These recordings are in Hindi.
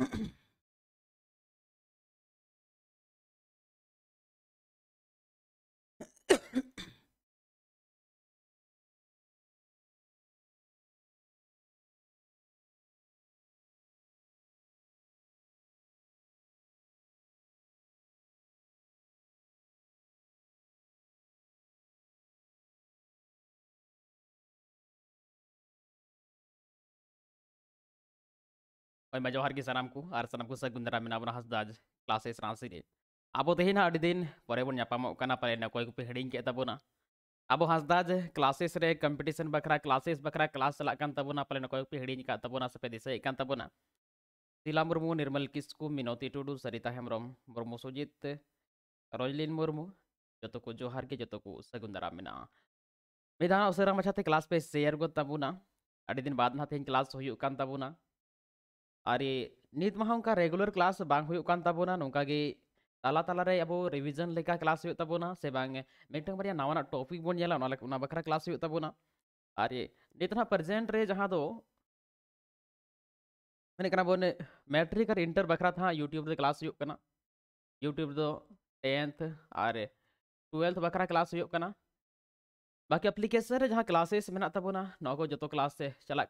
Mm-hmm. මජ හරි සනම්කු අරසනකු සගුදරමනාවන හස්දාජ ලාසේ ්‍රන්සිරේ. අබ දෙහින අඩිදින් පොරබුණ යපම කන පලන කොයකු පිහිඩින් ඇතබුණ. අබ හස්දාජ ලාසේරේ කම්පිටිසන් බකර ලාසේස් බකර ලාසල කන්තබුණ පලන කොයු පිහිඩි අතබුණ සපෙදෙස එකන්තබුණ. तिला मुर्मू निर्मल किस्कू मिनोती टुडू सरिता हेम्ब्रम मुर्मू सुजीत रोजलिन मुर्मू जो को जोहार के जो को सगुंदरा मेना मिधान अवसर मचाते क्लास पे शेयर गो तबुना अड़ी दिन बाद ना तेज क्लास हुई तबुना अरे नित महा रेगुलर क्लास बांग हुई तला तलारे अब रिविजन लेकर क्लास हुई से बांग मेटंग बरिया नावाना टॉपिक बोन बखरा क्लास हुई ताबोना अरे नित ना प्रेजेंट रे जहाँ दो मैंने कहा मैट्रिक और इंटर बखरा था यूट्यूब क्लास होना यूट्यूब दो टेंथ और टुवेल्थ बखरा क्लास होना बाकी एप्लीकेशन जहाँ क्लासेस मेना ताबोना नोको जो क्लास से चला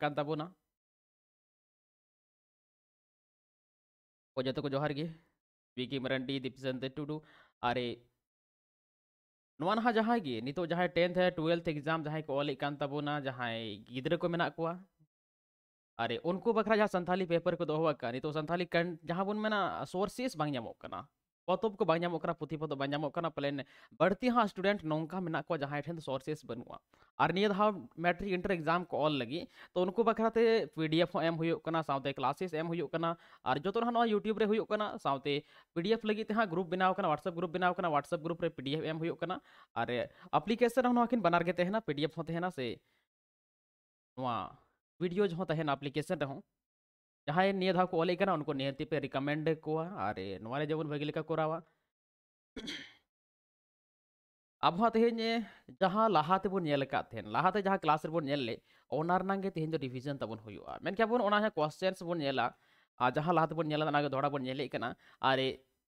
जो जोहर विकी मरंडी दीपचंद टुडू अरे जहाँगे नित तो टेंथ टुवेल्थ एग्जाम जहाँ को ऑल ताबना जहाँ गिद्र को मना को अरे उनको बखरा जहाँ संथाली पेपर को दोहोक नित तो संथाली कं जहाँ बन सोर्सेस बाम पतब को बाम पुथी पद प्लेन बढ़ती हाँ स्टूडेंट नौका मे जहाँ सोर्सेस बनू और निये दाव मैट्रिक इंटर एग्जाम को ऑल लगी तो उनको बखराते पी डी एफ एम होते क्लासेस एम होना और जो ना यूट्यूब होते पी डी एफ लगे हाँ ग्रुप बनाव ह्वाट्सअप ग्रुप बनाव WhatsApp group P D F एम होना और एप्लीकेशन हमें बनारे पी डी एफ से वीडियो जो एप्लीकेशन रहा ᱡᱟᱦᱟᱸᱭ ᱱᱤᱭᱟᱹ ᱫᱷᱟᱣ ᱠᱚ ᱚᱞᱮ ᱠᱟᱱᱟ ᱩᱱᱠᱩ ᱱᱤᱦᱟᱹᱛᱤ ᱯᱮ ᱨᱤᱠᱟᱢᱮᱱᱰ ᱠᱚᱣᱟ ᱟᱨ ᱱᱚᱣᱟ ᱨᱮ ᱡᱮᱢᱚᱱ ᱵᱷᱟᱹᱜᱤ ᱞᱮᱠᱟ ᱠᱚᱨᱟᱣᱟ ᱟᱵᱚ ᱦᱚᱸ ᱛᱮᱦᱮᱧ ᱡᱟᱦᱟᱸ ᱞᱟᱦᱟ ᱛᱮᱵᱚᱱ ᱧᱮᱞ ᱟᱠᱟᱫ ᱛᱟᱦᱮᱱ ᱞᱟᱦᱟᱛᱮ ᱡᱟᱦᱟᱸ ᱠᱞᱟᱥ ᱨᱮᱵᱚᱱ ᱧᱮᱞ ᱞᱮᱫ ᱚᱱᱟ ᱨᱮᱱᱟᱜ ᱜᱮ ᱛᱮᱦᱮᱧ ᱫᱚ ᱨᱤᱵᱷᱤᱡᱚᱱ ᱛᱟᱵᱚᱱ ᱦᱩᱭᱩᱜᱼᱟ ᱢᱮᱱᱠᱷᱟᱱ ᱵᱚᱱ ᱚᱱᱟ ᱡᱟᱦᱟᱸ ᱠᱚᱥᱪᱮᱱᱥ ᱵᱚᱱ ᱧᱮᱞᱟ ᱟᱨ ᱡᱟᱦᱟᱸ ᱞᱟᱦᱟ ᱛᱮᱵᱚᱱ ᱧᱮᱞᱟ ᱚᱱᱟᱜᱮ ᱫᱚᱦᱲᱟ ᱵᱚᱱ ᱧᱮᱞᱮᱫ ᱠᱟᱱᱟ ᱟᱨ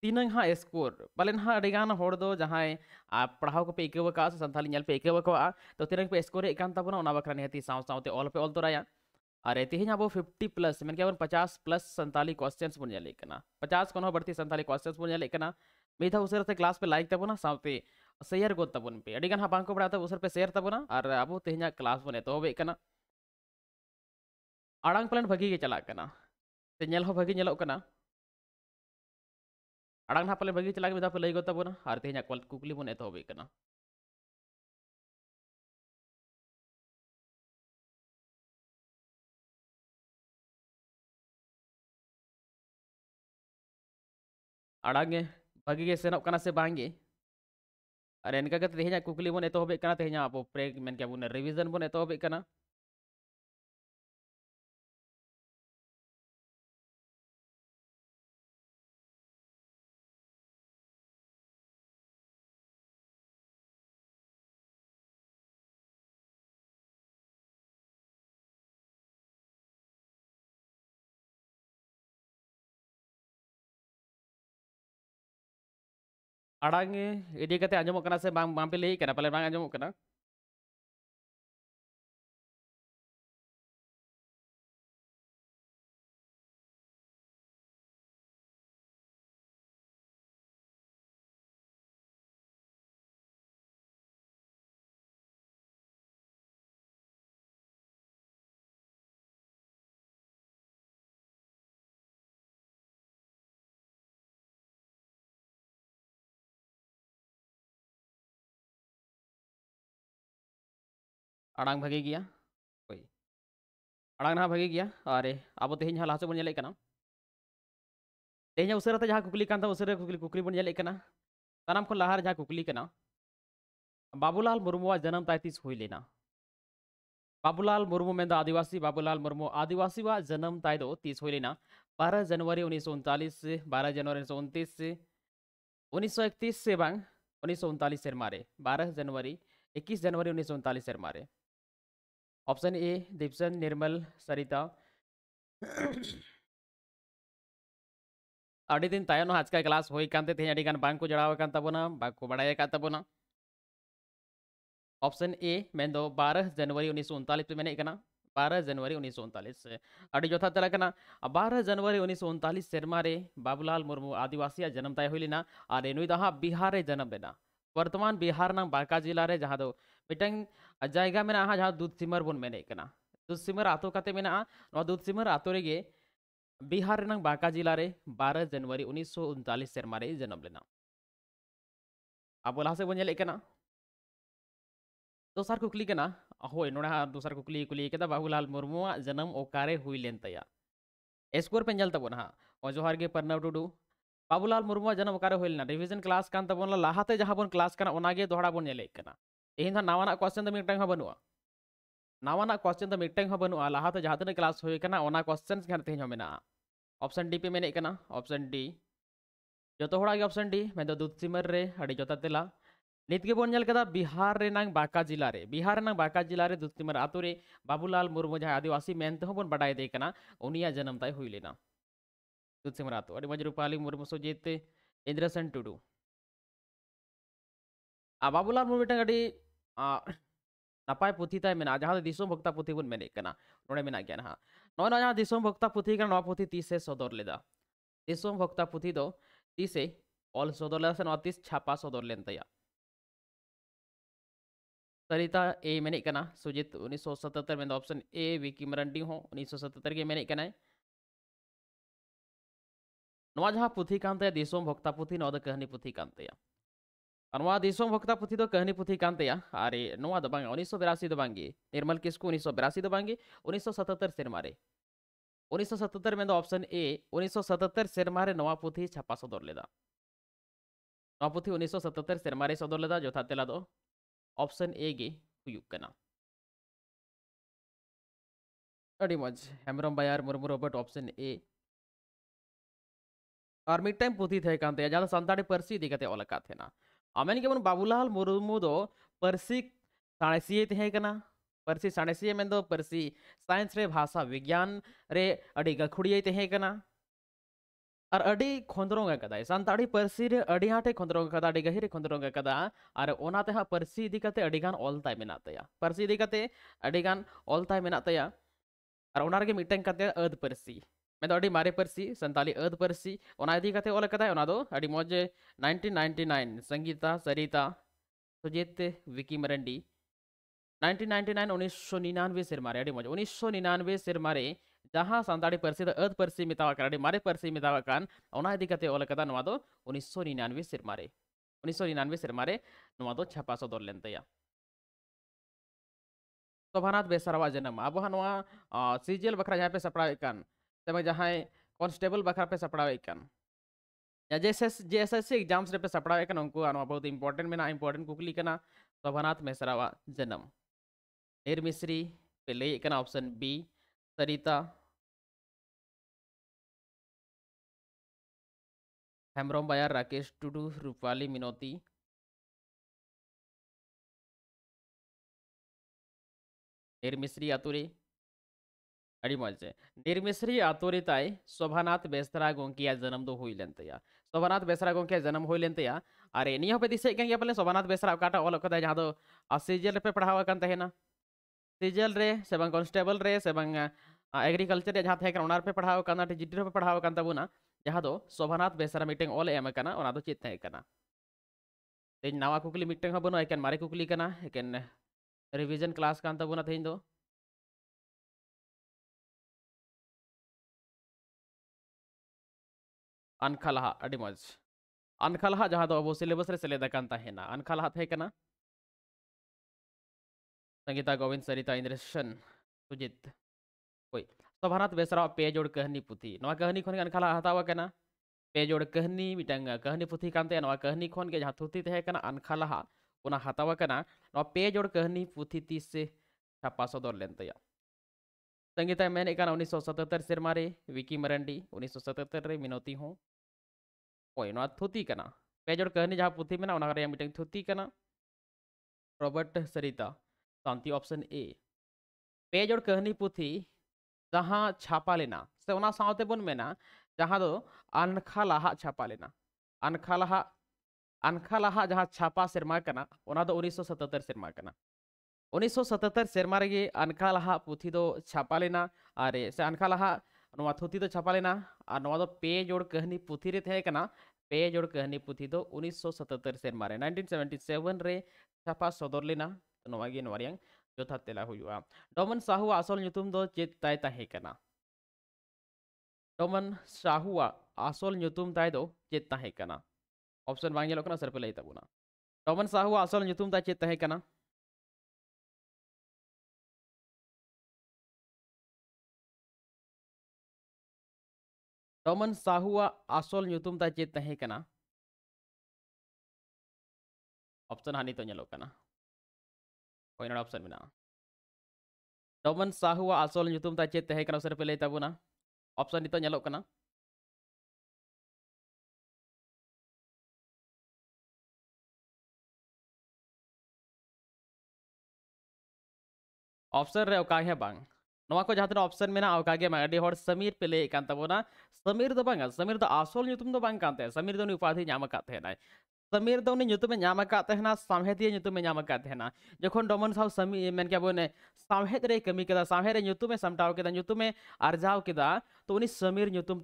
ᱛᱤᱱᱟᱹᱝ ᱦᱟᱸᱜ ᱥᱠᱳᱨ ᱯᱟᱞᱮᱱ ᱦᱟᱸᱜ ᱟᱹᱰᱤᱜᱟᱱ ᱦᱚᱲ ᱫᱚ ᱡᱟᱦᱟᱸᱭ ᱯᱟᱲᱦᱟᱣ ᱠᱚᱯᱮ ᱟᱹᱭᱠᱟᱹᱣ ᱟᱠᱟᱫᱼᱟ ᱥᱮ ᱥᱟᱱᱛᱟᱞᱤ ᱧᱮᱞ ᱯᱮ ᱟᱹᱭᱠᱟᱹᱣ ᱟᱠᱟᱫᱼᱟ ᱛᱚ ᱛᱤᱱᱟᱹᱝ ᱯᱮ ᱥᱠᱳᱨᱮᱫ ᱠᱟᱱ ᱛᱟᱵᱚᱱᱟ ᱚᱱᱟ ᱵᱟᱠᱷᱨᱟ ᱱᱤᱦᱟᱹᱛᱤ ᱥᱟᱶ ᱥᱟᱶᱛᱮ ᱚᱞ ᱯᱮ ᱚᱞ ᱛᱚᱨᱟᱭᱟ आ रहती है यहाँ वो 50 प्लस मैंने क्या पचास प्लस संताली क्वेश्चन जाए लिखना पचास कोनो बढ़ती संताली क्वेश्चन जाए मुझे मैं था उसे से क्लास पे लाइक तब ना साथ शेयर गोद तब पे अगर हाँ को पढ़ा उसे पे शेयर तब ना और अब तेज क्लास बन एतोबे आड़ पालन भागी चलना तेल से भागी आड़ पालन भागी चलना मिधा पे लई गोद तब और तेज कुकली बन तो एतोबे ᱟᱲᱟᱜᱮ ᱵᱷᱟᱜᱤ ᱜᱮ ᱥᱮᱱᱚᱜ ᱠᱟᱱᱟ ᱥᱮ ᱵᱟᱝᱜᱮ ᱟᱨ ᱮᱱᱠᱟ ᱠᱟᱛᱮ ᱛᱮᱦᱮᱧᱟᱜ ᱠᱩᱠᱞᱤ ᱵᱚᱱ ᱮᱛᱚᱦᱚᱵᱮᱫ ᱠᱟᱱᱟ ᱛᱮᱦᱮᱧᱟᱜ ᱟᱵᱚ ᱯᱨᱮ ᱢᱮᱱ ᱠᱮᱭᱟ ᱵᱚᱱ ᱨᱤᱵᱷᱤᱡᱚᱱ ᱵᱚᱱ ᱮᱛᱚᱦᱚᱵᱮᱫ ᱠᱟᱱᱟ आड़ा ही इदीक आजमें से बा, बा, बा, बा, बा, आड़ भागे गया कोई आड़ ना भागे गया अरे अब तेज लहास बन जलेक तेज उसे कुकली उसे कुकली बन जलेक सनाम को लहा जहाँ कुकली बाबूलाल मुरमु जन्म तीस होना बाबूलाल मुरमु में तो आदिवासी बाबूलाल मुरमु आदिवासी जन्म तीस तीस होना बारह जनवरी उन्नीस सौ उनतालीस बारह जनवरी उन्नीस सौ उनतीस उन्नीस सौ इकतीस से बांग उन्नीस सौ उनतालीस सेरमारे बारह जनवरी इक्कीस जनवरी उन्नीस सौ उनतालीस सेरमारे ऑप्शन ए दीपचंद निर्मल सरिता ᱟᱹᱰᱤ दिन ᱛᱟᱭᱚᱢ आज का क्लास होते थे ᱟᱹᱰᱤ ᱜᱟᱱ ᱵᱟᱝ बाको ᱡᱲᱟᱣ ᱟᱠᱟᱱ ऑप्शन ए में दो बारह जनवरी उन्नीस सौ उनतालीस पे मैंने कहना बारह जनवरी उन्नीस सौ उनतालीस अड़ी जोथा तला कहना बारह जनवरी उन्नीस सौ उनतालीस सेरमा रे बाबूलाल मुर्मू आदिवासी जन्म तय हुई लेना और नुई दहा बिहार जन्म लेना वर्तमान बिहार ना बांका जिला रे जहाँ दो ᱢᱤᱫᱴᱟᱝ ᱡᱟᱭᱜᱟ ᱢᱮᱱᱟᱜᱼᱟ ᱡᱟᱦᱟᱸ ᱫᱩᱫ ᱥᱤᱢᱟᱨ ᱵᱚᱱ ᱢᱮᱱᱮᱫ ᱠᱟᱱᱟ ᱫᱩᱫ ᱥᱤᱢᱟᱨ ᱟᱛᱳ ᱠᱟᱛᱮ ᱢᱮᱱᱟᱜᱼᱟ ᱱᱚᱣᱟ ᱫᱩᱫ बिहार रंग बांका जिला रे बारह जनवरी उन्नीस सौ उनतालीस सेरमा रे जन्म लेना अब लहा से बन दोसार कुकली कना होय नोड़ा दोसार कुकली कुली केदा बाबूलाल मुर्मू जन्म ओकारे हुई लेन तया स्कोर पे जल तबन हाँ जोहार के प्रणव टुडू बाबूलाल मुर्मू जन्म ओकारे हुई लेना रिविजन क्लास कान तबन लाहाते जहां बन क्लास कना ओनागे दोहड़ा इन दो नवाना क्वेश्चन तो मिटन बनू नावाना क्वेश्चन तो मिटन बनू लहा तो जहाँ तक क्लास होना क्वेश्चन तेज मे ऑप्शन डी पे मेन ऑप्शन डी जो हाड़ा ऑप्शन डी तो दूध सीमर रे जोता तेला नीतगे बनका बिहार रेना बाका जिला में बिहार रेना बाका जिला में दूध सीमर आतु रे बाबूलाल मुरमु जहाँ आदिवासी मनते बाढ़ा उनिया जन्म तय हुई लेना दूध सीमर आतु मजे रूपाली मुरमु सुजीत इंद्रसन टुडू बाबूलाल मूवी नपाय पुथी तीन भक्ता पुथी बन मेरे ना हाँ। ना भक्ता पुथी पुथी तीस सदर लेदा भक्ता पुथी दो तीस ऑल सदर लेदा से तीस छापा सदर लेन तय सरिता ए मेरे सुजीत उन्नीस सौ सतहत्तर में ऑप्शन ए विकी मरंडी हो उन्नीस सौ सतहत्तर के मेरे पुथी कान भक्ता पुथी कहानी पुथी कान तय भक्ता पुथी दो कहानी पुथी कान अरे नवा दो उन्नीस सौ बेरासी दो निर्मल किसको उन्नीस सौ बेरासी दो उन्नीस सौ सतहत्तर सेरमा रे उन्नीस सौ सतहत्तर में ऑप्शन ए उन्नीस सौ सतहत्तर सेरमा रे नवा पुथी छापा सदर लेदा नवा पुथी उन्नीस सौ सतहत्तर सेरमा रे सदर लेदा जो तेला दो ऑप्शन ए गे हुयुग कना अड़ी मज हेमरम बायार मुर्मू रोबर्ट ऑप्शन ए और मिट्टम पुथी थे कान जहाँ सानताड़ी पार्सी इदी कते थे ना आमेन के बन बाबूलाल मुरमू दो पर्सी साणसिये तेहेना पर्सी साणसिये में दो तो पर्सी साइंस रे भाषा विज्ञान रे अडी गखुड़िये तेहेना और अडी खोंदरोंगा कदा सानताड़ी पर्सी रे अडी हाटे खोंदरोंगा कदा अडी गहिरे खोंदरोंगा कदा अर ओनाते हा पर्सी दिकते अडी गान ओलताय मेनातया पर्सी दिकते अडी गान ओलताय मेनातया अर ओनारगे मिटेंग कते अद पर्सी ᱢᱮᱫᱚ ᱢᱟᱨᱮ अद ᱥᱟᱱᱛᱟᱞᱤ ᱟᱹᱫ ᱯᱟᱹᱨᱥᱤ ᱚᱱᱟ ᱤᱫᱤ ᱠᱟᱛᱮ ᱚᱞ ᱠᱟᱫᱟᱭ ᱚᱱᱟ ᱫᱚ ᱟᱹᱰᱤ ᱢᱚᱡᱽ 1999 ᱥᱚᱝᱜᱤᱛᱟ ᱥᱚᱨᱤᱛᱟ सुजीत विकी मरंडी 1999 उन्नीसशो निन्यानवे सेरमा रे मज उन्नीसशो निन्यानवे सेरमा रे सानी पारसी अद पारसी मितावा मारे पारसी मितावा कान सौ इदी कते निन्यानवे निन्यानवे छापा सदर लेन तया शोभानाथ बेसरवा जन्म अब नवा सीजीएल बखरा जहाँ पे सपड़ा जहाँ कन्स्टेबल बाखारे सापड़ावेन या J S S J S S C exams पे सापड़ावेन उनको बहुत इम्पोर्टेंट में इम्पोर्टेंट कुकली शोभानाथ मेसरा जन्म निरमिश्री पे लैन ऑप्शन बी सरिता हेम्रम बार राकेश टुडू रूपाली मिनोती निरमिश्री आतुरी अड़ीमे निर्मिश्री आतोरित शोभानाथ बेसरा गोकिया जन्म दो हुईलन तैया शोभानाथ बेसरा गोकिया जन्म हुईलन तैया और दिस पाले शोभानाथ बेसरा अकाट ऑलक जहाँ दो सीजल पे पढ़ावना सीजल से कन्स्टेबल रे से एग्रीकल्चर जहाँ थे उनपे पढ़ावना जिडी पे पढ़ावना जहाँ दो शोभानाथ बेसरा मिट्टे ऑल एम करना चेकना तेज नवा कुकली मिट्टे हाँ बनू एक मारे कुकली एक रिविजन क्लास तेज दो अनखलहा मज अनखलहा जहाँ ᱡᱟᱦᱟᱸ ᱫᱚ ᱟᱵᱚ ᱥᱤᱞᱮᱵᱟᱥ ᱨᱮ ᱥᱮᱞᱮᱫ ᱟᱠᱟᱱ ᱛᱟᱦᱮᱱᱟ संगीता गोविंद सरिता इंद्रेशन सुजित कोई सभानाथ बेसरा पे जोड़ कहनी पुथी ना कहनी खन अनखलहा हतावा कना पे जोड़ कहनी मिटंग कहनी पुथी कानते कहनी खन के जहां थुति तहे कना पे जोड़ कहनी पुथी तीस से छापा सदर लेन तय संगीता मेन उन्नीस सौ सतहत्तर सिरमारे विकी मरंडी उन्नीस सौ सतहत्तर रे मिनोती हूँ कर पे जोड़ कहनी जहाँ पुथी में थुति Robert Sarita Shanti option A पे जो कहनी पुथी जहाँ छापा लेना से बन मेना जहाँ अनखा लहा छापा लेना अनखा लहा अनखा लहा जहाँ छापा सेमा करना उन्नीस सौ सतहत्तर सेमा करना सौ सतहत्तर सेमा रही अनखा लहा पुथी तो छापा लेना और से अनखा लहा थुति छापा लेना और पे जोड़ कहनी पुथी थे पे जोड़ कहानी पुथी उन्नीस सौ सतहत्तर सेवेंटी छापा सदर लेना तो नवागे जथा तेला डमन साहू आसल चेत तय डमन साहू आसल चेत तहना ऑप्शन बाजल सर पे लैताबना डमन साहू आसल चेत तहना ᱴᱚᱢᱚᱱ ᱥᱟᱦᱩᱣᱟᱜ ᱟᱥᱚᱞ ᱧᱩᱛᱩᱢ ᱛᱟᱭ ᱪᱮᱫ ᱛᱟᱦᱮᱸ ᱠᱟᱱᱟ ᱚᱯᱥᱚᱱ ᱦᱟᱸᱜ ᱱᱤᱛᱚᱜ ᱧᱮᱞᱚᱜ ᱠᱟᱱᱟ ᱦᱳᱭ ᱱᱚᱰᱮ ᱚᱯᱥᱚᱱ ᱢᱮᱱᱟᱜᱼᱟ ᱴᱚᱢᱚᱱ ᱥᱟᱦᱩᱣᱟᱜ ᱟᱥᱚᱞ ᱧᱩᱛᱩᱢ ᱛᱟᱭ ᱪᱮᱫ ᱛᱟᱦᱮᱸ ᱠᱟᱱᱟ ᱩᱥᱟᱹᱨᱟ ᱯᱮ ᱞᱟᱹᱭ ᱛᱟᱵᱚᱱᱟ ᱚᱯᱥᱚᱱ ᱱᱤᱛᱚᱜ ᱧᱮᱞᱚᱜ ᱠᱟᱱᱟ ऑप्शन रे का है बांग ᱱᱚᱣᱟ ᱠᱚ ᱡᱟᱦᱟᱸ ᱛᱤᱱᱟᱹᱜ ᱚᱯᱥᱮᱱ ᱢᱮᱱᱟᱜᱼᱟ ᱚᱱᱠᱟᱜᱮ ᱟᱹᱰᱤ ᱦᱚᱲ ᱥᱚᱢᱤᱨ ᱯᱮ ᱞᱟᱹᱭᱮᱫ ᱠᱟᱱ ᱛᱟᱵᱚᱱᱟ ᱥᱚᱢᱤᱨ ᱫᱚ ᱵᱟᱝᱟ ᱥᱚᱢᱤᱨ ᱫᱚ ᱟᱥᱚᱞ ᱧᱩᱛᱩᱢ ᱫᱚ ᱵᱟᱝ ᱠᱟᱱ ᱛᱟᱭᱟ ᱥᱚᱢᱤᱨ ᱫᱚ ᱩᱱᱤ ᱩᱯᱟᱫᱷᱤ ᱧᱟᱢ ᱟᱠᱟᱫ ᱛᱟᱦᱮᱱᱟᱭ समीर ᱫᱚ ᱩᱱᱤ ᱧᱩᱛᱩᱢᱮ ᱧᱟᱢ ᱟᱠᱟᱫ ᱛᱟᱦᱮᱱᱟ ᱥᱟᱶᱦᱮᱫᱤᱭᱟᱹ ᱧᱩᱛᱩᱢᱮ ᱧᱟᱢ के ᱛᱟᱦᱮᱱᱟ ᱡᱚᱠᱷᱚᱱ ᱰᱚᱢᱚᱱ ᱥᱟᱶ तो उन्हीं समीर तो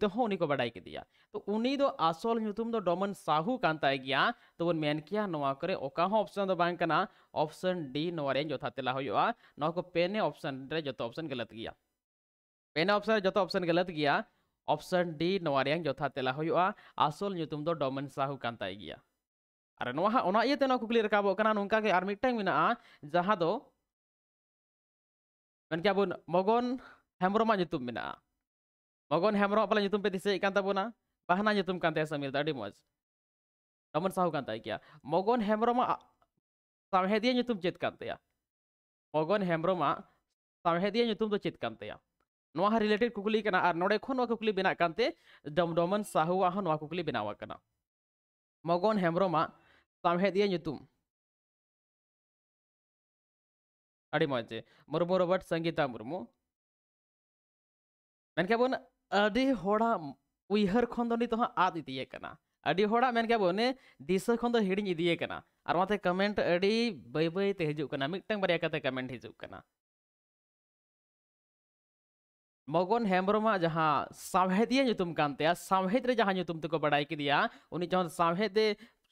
को बड़ाई के दिया तो उन्हीं दो असोल दो डोमन साहू कांताए गया तो उन मेन किया नवा करे ओका हो ऑप्शन दो बांग ऑप्शन डी नवा रेंज जोथा तेला होया को पेने ऑप्शन रे तो ऑप्शन गलत गया पेने ऑप्शन जो तो ऑप्शन गलत गया ऑप्शन डी नवा रेंज जोथा तेला होया दो डोमन साहू कांताए गया और नवा ओना इयते ना कुकली रकाबो कना बोन मगन हेम्रम मगन हेमरमा पला नितुम पे दिसे कान तबोना मज रमन साहू क्या मगन हेमरमा सावहेदिया नितुम मगन हेमरमा सावहेदिया नितुम तो रिलेटेड कुकली कना और नोडे कुकली बिना डमडमन साहू कुकली बिनावा मगन हेमरमा Samhedya Nyutum. ᱟᱹᱰᱤ ᱢᱚᱡᱽ ᱢᱩᱨᱢᱩ ᱨᱚᱵᱟᱨᱴ ᱥᱚᱝᱜᱤᱛᱟ ᱢᱩᱨᱢᱩ ᱢᱮᱱ ᱠᱮᱵᱚᱱ ᱟᱹᱰᱤ ᱦᱚᱲᱟᱜ ᱩᱭᱦᱟᱹᱨ ᱠᱷᱚᱱ ᱫᱚ ᱱᱤᱛᱚᱜ ᱟᱫ ᱤᱫᱤᱭᱮ ᱠᱟᱱᱟ ᱟᱹᱰᱤ ᱦᱚᱲᱟᱜ ᱢᱮᱱ ᱠᱮᱵᱚᱱ ᱫᱤᱥᱟᱹ ᱠᱷᱚᱱ ᱫᱚ ᱦᱤᱲᱤᱧ ᱤᱫᱤᱭᱮ ᱠᱟᱱᱟ ᱟᱨ ᱚᱱᱟᱛᱮ ᱠᱚᱢᱮᱱᱴ ᱟᱹᱰᱤ ᱵᱟᱹᱭ ᱵᱟᱹᱭᱛᱮ ᱦᱤᱡᱩᱜ ᱠᱟᱱᱟ ᱢᱤᱫᱴᱟᱝ ᱵᱟᱨᱭᱟ ᱠᱟᱛᱮ ᱠᱚᱢᱮᱱᱴ ᱦᱤᱡᱩᱜ ᱠᱟᱱᱟ ᱢᱚᱜᱚᱱ ᱦᱮᱢᱵᱨᱚᱢᱟᱜ ᱡᱟᱦᱟᱸ ᱥᱟᱶᱦᱮᱫᱤᱭᱟᱹ ᱧᱩᱛᱩᱢ ᱠᱟᱱ ᱛᱟᱭᱟ ᱥᱟᱶᱦᱮᱫ ᱨᱮ ᱡᱟᱦᱟᱸ ᱧᱩᱛᱩᱢ ᱛᱮᱠᱚ ᱵᱟᱰᱟᱭ ᱠᱮᱫᱮᱭᱟ ᱩᱱᱤ ᱡᱚᱠᱷᱚᱱ ᱥᱟᱶᱦᱮᱫ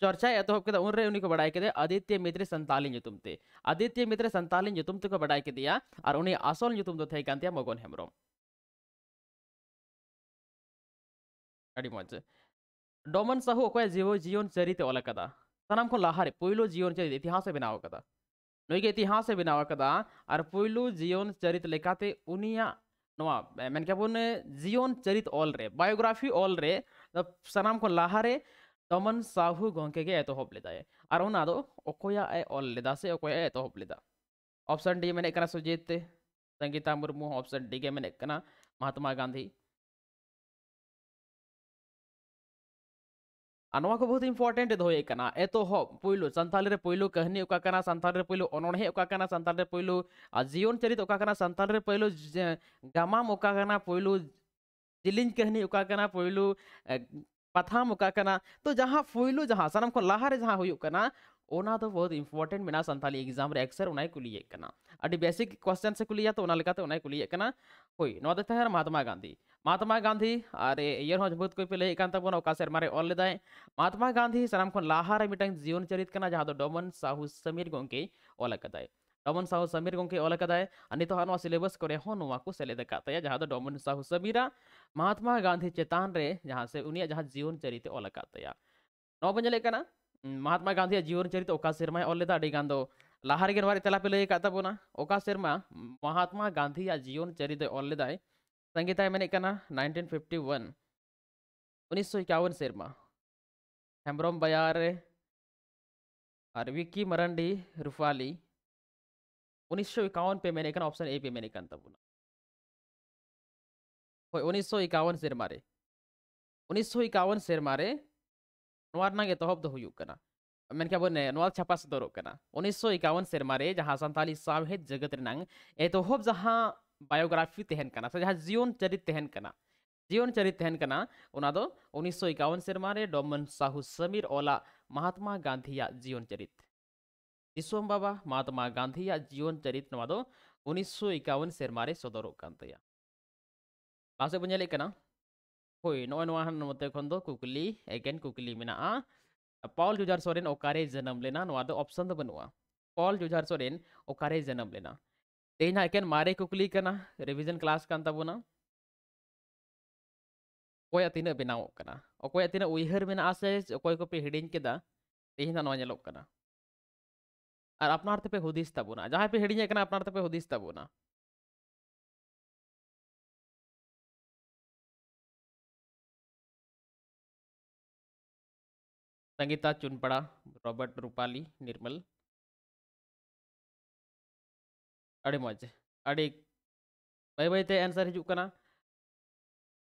चर्चा यथोपित तो तो उन रे उन्हीं को बढ़ाई के आदित्य मित्र संताली जुतुम आदित्य मित्र संताली जुतुम तो को बढ़ाई के और उन्हें आसोल जुतुम तो थे कांतिया मगोन हेमरो अड़ी मौज डोमन साहू को जीव जीवन चरित वाला कदा सनाम को लाहारे पुलो जीवन चरित इतिहास बिनाव कदा नई के इतिहास बिनाव कदा और पुलो जीवन चरित लेखाते उनिया नवा मैंने क्या बोलने जीवन चरित ऑल रे बायोग्राफी ऑल रे तो सनाम को लाहारे तमन साहू गोके एतहब लेदाय और अल लेदा से अकय एतहब लेदा ऑप्शन डी मेन सुजीत संगीता मुर्मू ऑप्शन डी के महात्मा गांधी आ बहुत इम्पोर्टेंट दोना एतहब पुलू सानी पुलू कहानी सानी पुलू अनहेजा सानी पुलू जीवन चरित सानी पुलू गामा पुलू जिली कहानी पुलू पाथाम तो जहाँ फुलो जहाँ सनम को लहारे जहाँ होना ओना तो बहुत इम्पोर्टेंट में सानी एग्जाम एक्सर कुली बेसिक क्वेश्चन से कुलिया तो कुलिएगे महात्मा गांधी महात्मा गांधी और इन बहुत को लैबन सेमारे ऑल लेदाय महात्मा गांधी सामान लहारे मिट्टी जीवन चरित तो डोमन साहू समीर गोके ऑल कदाई डमन साहू समीर गोके अल नितवा सिलेबस को सेलेदे डमन साहू समीर महात्मा गांधी चेतान रे जहां से उन जीवन चरित अल बनल महात्मा गांधी जीवन चरित सेमे अलगान लहारे नारे तलापे लैबना सेमा महात्मा गांधी जीवन चरित अलद संगीत मेन नाइनटीन फिफ्टी वन उन्नीस इक्यावन सेमा हेम्रम बयारे और विकी मरंडी रूफाली उन्नीस पे मैंने कहना ऑप्शन ए पे मैंने कहना बोला उन्नीस सौ इक्यावन शेर मारे उन्नीस सौ इक्यावन शेर मारे नुआरना के तहब तो करना ᱢᱮᱱ ᱠᱮ ᱵᱚᱱᱮ ᱱᱚᱣᱟ ᱪᱷᱟᱯᱟ ᱥᱚᱫᱚᱨᱚᱜ ᱠᱟᱱᱟ 1951 ᱥᱮᱨᱢᱟ ᱨᱮ ᱡᱟᱦᱟᱸ ᱥᱟᱱᱛᱟᱞᱤ ᱥᱟᱶᱦᱮᱫ ᱡᱮᱜᱮᱫ ᱨᱮᱱᱟᱜ ᱮᱛᱚᱦᱚᱵ ᱡᱟᱦᱟᱸ ᱵᱟᱭᱳᱜᱨᱟᱯᱷᱤ ᱛᱟᱦᱮᱱ ᱠᱟᱱᱟ ᱥᱮ ᱡᱟᱦᱟᱸ ᱡᱤᱭᱚᱱ ᱪᱟᱨᱤᱛ ᱛᱟᱦᱮᱱ ᱠᱟᱱᱟ ᱡᱤᱭᱚᱱ ᱪᱟᱨᱤᱛ ᱛᱟᱦᱮᱱ ᱠᱟᱱᱟ ᱚᱱᱟ ᱫᱚ 1951 ᱥᱮᱨᱢᱟ ᱨᱮ ᱰᱚᱢᱚᱱ ᱥᱟᱦᱩ ᱥᱚᱢᱤᱨ ᱚᱞᱟᱜ ᱢᱚᱦᱟᱛᱢᱟ ᱜᱟᱱᱫᱷᱤᱭᱟᱜ ᱡᱤᱭᱚᱱ ᱪᱟᱨᱤᱛ दिसम बाबा महात्मा गांधी जीवन चरित उन्नीस सौ इकावन सेरमारे सदर लासे बोलना हई कुकली एगेन कुकली मे पॉल जुजार सोरेन ओकारे जन्म लेना ऑप्शन तो बनू पॉल जुजार सोरेन ओकारे जन्म लेना तेज ना एगेन मारे कुकली करना रिविजन क्लास ताबना अकोया तीन बनाव तीन उइहर मे आसे अको पे हिड़ी के तेज ना ᱟᱨ ᱟᱯᱱᱟᱨ ᱛᱮᱯᱮ ᱦᱩᱫᱤᱥ ᱛᱟᱵᱚᱱᱟ ᱡᱟᱦᱟᱸᱭ ᱯᱮ ᱦᱤᱲᱤᱧᱮ ᱠᱟᱱᱟ ᱟᱯᱱᱟᱨ ᱛᱮᱯᱮ ᱦᱩᱫᱤᱥ ᱛᱟᱵᱚᱱᱟ संगीता चुनपड़ा रॉबर्ट रूपाली निर्मल अड़ी मज अड़ी बै बैते आंसर हजना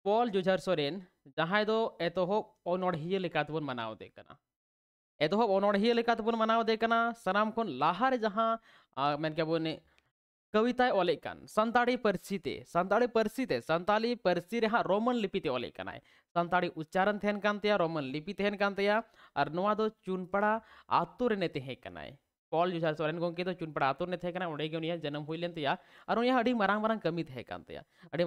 पॉल जुझार सोरेन जहां दो एतहो अनड़िया लेकातबन एदहब अनड़िया लेकातेबन मनाव दे सामान खन लाहारे जहाँ मन केबन कविताय ओले सानी पार्सीते सानी पार्सीते सानी पर्सी हाँ रोमन लिपिते ओले सानी उच्चारण थे रोमन लिपि तहन और ना दो चुनपड़ा आतो रेने तहकना पॉल जोझा सोरेन गंके तो चुनपड़ा अतुरने ने तहकना जन्म हुई लेन और उनकी मारांग कमी तहकन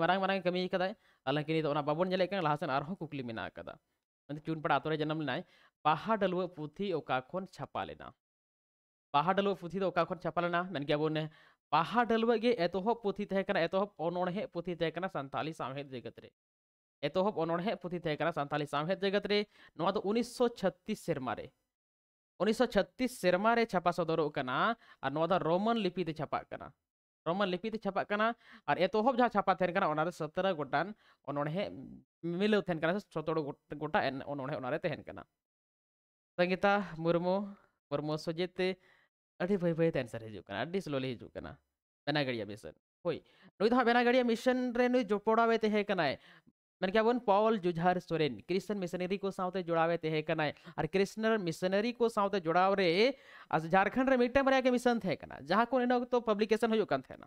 मारांग मारांग कमी तो कदा हालांकि बाबन जलेक लहासन और कुकली मेना चुनपड़ा अतुरे जन्म लेना ᱵᱟᱦᱟ ᱰᱟᱹᱞᱣᱟᱹᱜ ᱯᱩᱛᱷᱤ ᱚᱠᱟ ᱠᱷᱚᱱ ᱪᱷᱟᱯᱟ ᱞᱮᱱᱟ ᱵᱟᱦᱟ ᱰᱟᱹᱞᱣᱟᱹᱜ ᱯᱩᱛᱷᱤ ᱫᱚ ᱚᱠᱟ ᱠᱷᱚᱱ ᱪᱷᱟᱯᱟ ᱞᱮᱱᱟ ᱢᱮᱱ ᱜᱮᱭᱟ ᱵᱚᱱ ᱵᱟᱦᱟ ᱰᱟᱹᱞᱣᱟᱹᱜ ᱜᱮ ᱮᱛᱚᱦᱚᱵ ᱯᱩᱛᱷᱤ ᱛᱟᱦᱮᱸ ᱠᱟᱱᱟ ᱮᱛᱚᱦᱚᱵ ᱚᱱᱚᱬᱦᱮ ᱯᱩᱛᱷᱤ ᱛᱟᱦᱮᱸ ᱠᱟᱱᱟ ᱥᱟᱱᱛᱟᱞᱤ ᱥᱟᱶᱦᱮᱫ ᱡᱮᱜᱮᱛ ᱨᱮ एतहब अनड़े पुथी थे सानी सामहे जगत में उन्नीस सौ छत्तीस सेरमारे उन्नीस सौ छत्तीस सेरमारे छापा सदर और रोमन लिपि छापा रोमन लिपि छापा और एतहब जहाँ छापा थे सत्रह गोटान अनड़े मिलव थे सतर गोटा अनड़े संगीता मुरमु मुरमु सुजित भय भय एंसर हजुन स्लोली हजुन बनागड़िया मिशन हई बनागड़िया मिशन क्या तेहेना Paul Jujhar Soren Christian missionary को साथ जोड़े तेहेना और क्रिश्चन मिशनरी को साथ जोड़े झारखंड में मिट्टे मरिया मिशन थे जहाँ को पब्लिकेशन हजुन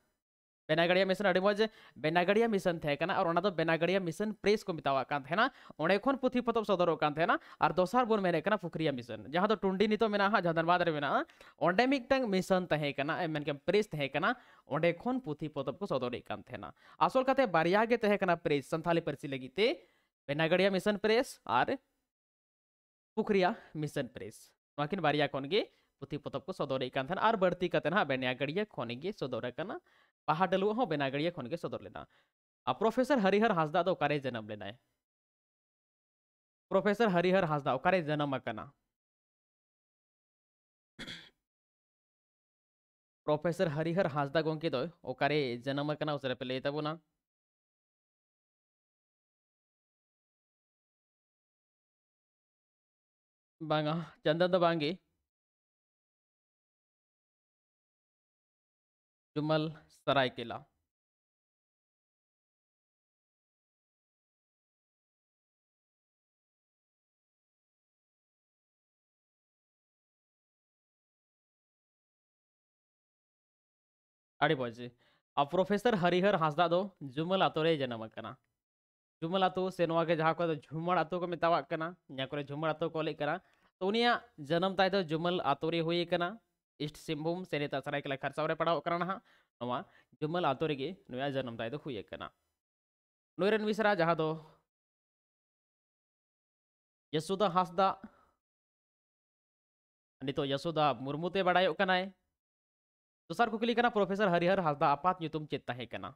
बनागड़िया मिशन मज़े बनागड़िया मिशन थे और बनागड़िया मिशन प्रेस को मतवाना अंडे पुथी पत सदर और दसार बन मेरे पुखरिया मिशन जहाँ तो टुंडी नित झारबाद अंडे मिट्टन मिशन तहेना प्रेस अंडे पुथी पत को सदर आसल का बारे प्रेस सानी पार्सी लगते बनागड़िया मिशन प्रेस और पुखरिया मिशन प्रेस बारे पुथी पत को सदर और बढ़ती बनागड़िया खन सदरकना पहा डलुक बनागड़िया खन सदर लेना आ प्रोफेसर हरिहर हासदा तो कारे जन्म लेना है प्रोफेसर हरिहर हासदा कारे जन्म करना प्रोफेसर हरिहर हासदा गंके तो कारे जन्म करना उसे पे लैताबना बांगा चंदन तो बांगे जुम्मल सरायकेला अड़े अब प्रोफेसर हरिहर हांसदा दो जुमल आतो रे जन्म करना जुमल आतो से नवा के जहाँ को तो झुमर आतो को मेतावा करना या को झुमर आतो को ले करना तो उनिया जन्म ताय तो जुमल आतो रे हुई करना ईस्ट सिंहभूम से नेता सरायकेला खरसाव रे पड़ाव करना जुम्मल आतो रे जन्म तय हुईकना मिसरा जहाँ यशोदा हासदा नित यशोदा मुरमुते बड़ा दूसर कुकली प्रोफेसर हरिहर हासदा आपात नितुम चेतना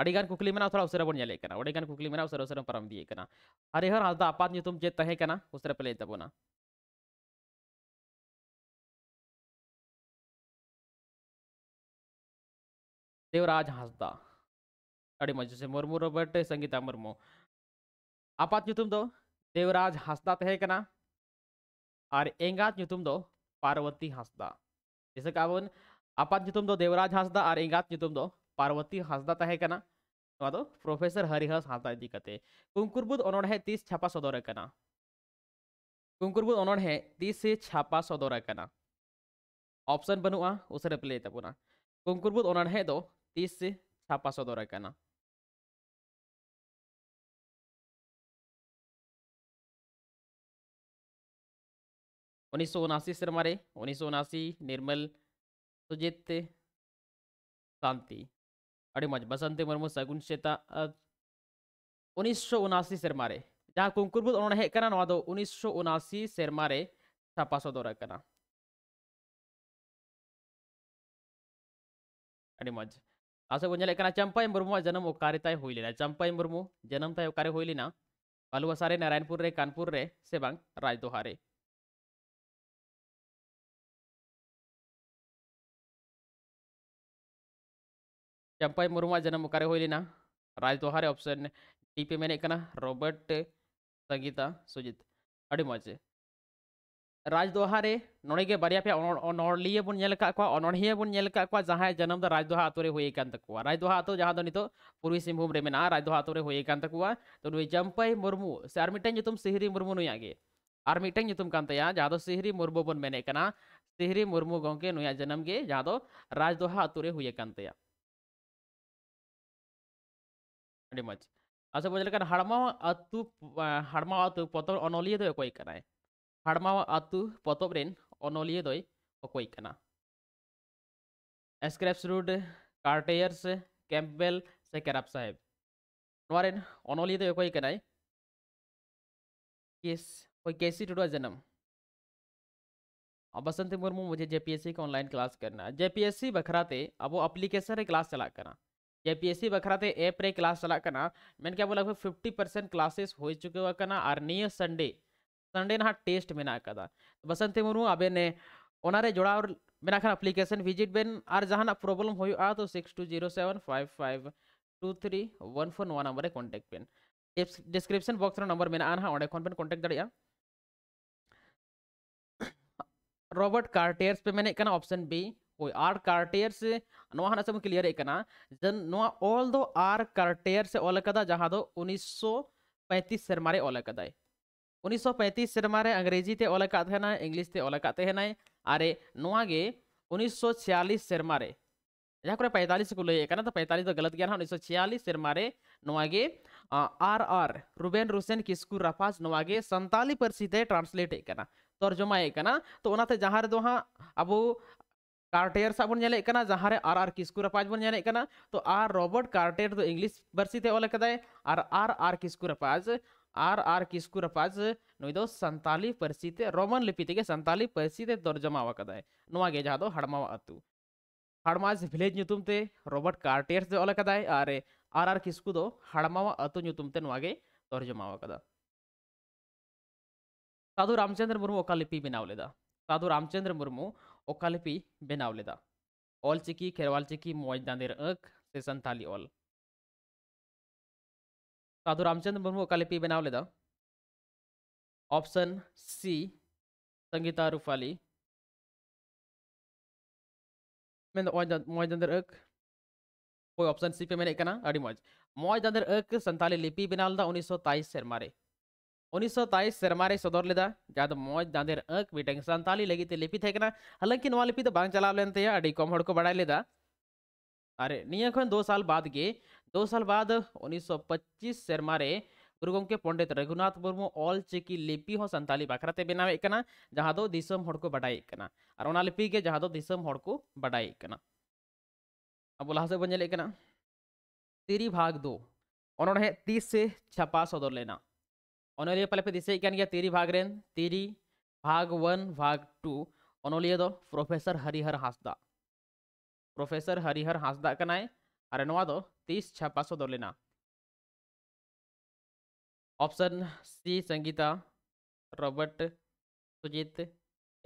अड़ीगान कुकली में थोड़ा उसे बोले कुकली में उसे उसे पारम दिए हरिहर हासदा आपात नितुम चेतना उसे पे लैताबोना देवराज हंसदा ढड़ी मजे से मुर्मू रॉबर्ट संगीता मुर्मू आप देवराज हंसदा तेकना तो और एगत पार्वती हंसदा जैसे का बन आपात देवराज हंसदा और एगत पार्वती हंसदा तेकना तो तो प्रोफेसर हरिहस हंसदा इदी कुंकुरबुद अनड़े तीस छापा सदर कुंकुरबुद अनड़े तीस छापा सदर ऑप्शन बनू उसे प्ले तबना कुंकुरबुद अनड़े तीस से छापा सौ दौरा करना उन्नीस सौ उनासी से हमारे उन्नीस सौ उनासी निर्मल सुजित शांति मज़ बसंती मुर्मू सगुन शेता उन्नीस सौ उनासी से हमारे जहाँ कुंकुरबुद उन्होंने हेकना नवा उन्नीस सौ उनासी से हमारे छापा सौ दौरा करना अड़िमज असना चंपाई मुर्मू जन्म उतना हुईलेना चंपाई मुर्मू जन्म तारे हुईलेना बलुआसारे नारायणपुर रे कानपुर रे से बांग राजदोहारे चंपाई मुर्मू जन्म उतारे हुईलेना राजदोहारे ऑप्शन डी पे मेरे रॉबर्ट संगीता सुजीत अड़ी मजे राजदोहा नोड़े बारे पे अनड़लिए जहां जन्म राजदोहा आतो रे राजदोहा आतो जहां दो नितो पूर्वी सिंहभूम रे मेना राजदोहा आतो रे हुए कान तकुआ तो नुई जंपई मुर्मू से आर सिहरी मुर्मू नुया गे कान तया जहां सिहरी मुर्मू बन मेने कना सिहरी मुर्मू गोंके नुया जन्म गे जहां दो तो राजदोहा आतो रे हुए कान तया ᱟᱹᱰᱤ ᱢᱚᱡᱽ ᱟᱪᱪᱷᱟ ᱵᱚᱡᱽ ᱞᱮᱠᱟᱱ ᱦᱟᱲᱢᱟ ᱟᱹᱛᱩ ᱦᱟᱲᱢᱟᱣᱟ ᱟᱛᱩ ᱯᱚᱛᱚᱵ ᱨᱮᱱ ᱚᱱᱚᱞᱤᱭᱟᱹ ᱫᱚᱭ ᱚᱠᱚᱭ ᱠᱟᱱᱟ ᱮᱥᱠᱨᱮᱯᱥᱨᱩᱰ ᱠᱟᱨᱴᱮᱭᱟᱨᱥ ᱠᱮᱢᱯᱵᱮᱞ ᱥᱮ ᱠᱮᱨᱟᱯ ᱥᱟᱦᱮᱵ ᱱᱚᱣᱟ ᱨᱮᱱ ᱚᱱᱚᱞᱤᱭᱟᱹ ᱫᱚᱭ ᱚᱠᱚᱭ ᱠᱟᱱᱟᱭ केस जन्म अब बसंत मुर्मू मुझे जेपीएससी का ऑनलाइन क्लास करना है जेपीएससी बखराते अब वो एप्लीकेशन रे क्लास चला करना जेपीएससी बखराते ऐप रे क्लास चला करना मैंने क्या बोला लगभग फिफ्टी परसेंट क्लासेस हो चुके हुआ करना और नियर संडे संडे ना टेस्ट में बसंती मुरमू आबेने जोड़ा मेखान एप्लीकेशन भिजिट बन और जहां प्रब्लम हो six two zero seven five five two three one four ना नंबर कन्टेक्ट बन डिस्क्रिपन बक्स नम्बर में हाँ बन कन्टेक्ट दाया रॉबर्ट कार्टेयर्स पे मेन ऑप्शन बी हुई आर कार्टेयर्स हाँ सब क्लियर जन ऑल दो आर कार्टेयर्स ऑलका जहाँ दो उन्नीस सौ पैंतीस सेमारे ऑलका ᱩᱱᱤᱥᱥᱚ ᱥᱮᱨᱢᱟᱨᱮ ᱟᱝᱜᱨᱮᱡᱤ अंग्रेजी ᱚᱞ ᱟᱠᱟᱫ ᱛᱟᱦᱮᱱᱟᱭ इंग्लिश ᱛᱮ ᱚᱞ ᱟᱠᱟᱫ ᱛᱟᱦᱮᱱᱟᱭ ᱟᱨ ᱱᱚᱣᱟ ᱜᱮ ᱩᱱᱤᱥᱥᱚ ᱥᱮᱨᱢᱟᱨᱮ जहाँ को पैंतालीस को लैक तो पैंतालीस तो गलत गया उन्नीस सौ छियालीस सेरमारे नवागे आर आर रुबेन रुसेन किसकू रफाज नागे संताली पार्सी ट्रांसलेट ट्रांसलेट तर्जमा तो जहाँ दो हाँ अब कार्टेर सब बन जहाँ आर आर किसकू रफाज बन तो आर रॉबर्ट कार्टेर तो इंग्लिश पार्सी ते ऑल और R R Kisku Rapaz R R किस्कूर पास नुदो संताली पर्सी ते रोमन लिपि तेगे संताली पर्सी ते तर्जमा कदाय नुआ गे जहां हड़मा अतु हड़माज विलेज नुतुम ते रॉबर्ट कार्टियर से ओल कदाय आर आर आर किस्कू दो हड़मा अतु नुतुम ते नुआ गे तर्जमा कदा साधु रामचंद्र मुर्मू ओका लिपि बनाव लेदा साधु रामचंद्र मुर्मू ओका लिपि बनाव लेदा ऑल चिकी खेरवाल चिकी मौज दांदेर अंक से संताली ऑल साधु रामचंद्र मुर्मू કાલિપી બનાવી લીધા ઓપ્શન સી સંગીતા રૂફાલી મેં મોજ અંદર એક कोई ऑप्शन सी पे मैंने करना अड़ी मौज मौज अंदर एक संताली लिपि बना लेदा उन्नीस सौ तेईस सेरमा उन्नीस सौ तेईस सेरमा सदर लेदा जहाँ दो तो मौज अंदर एक संताली लगी लिपि थे हालांकि नवा लिपि तो बांग चलाव लेन कम को बड़ा लेदा अरे निया दो साल बाद के दो साल बाद 1925 सौ पच्चीस गुरु के पंडित रघुनाथ मुर्मू ऑल चिकी लिपि सानी संताली बाखराते बनावे कना जहां दो दिसम को और ओना लिपि के जहां दो दिसम को बड़ाई अब लहास से बन जले कना तिरी भाग दो उन्होंने तीस से छपा सदर लेना अनलिया पाले पे दिसे कन गया तिरी भाग रेन तिरी भाग वन भाग टू अनलिया दो प्रोफेसर हरिहर हासदा प्रोफेसर हरिहर हासदा कनाए और तीस ᱫᱚ ᱛᱤᱥ ᱪᱷᱟᱯᱟ ᱥᱚᱫᱚᱨ लेना option C Sangita Robert Sujit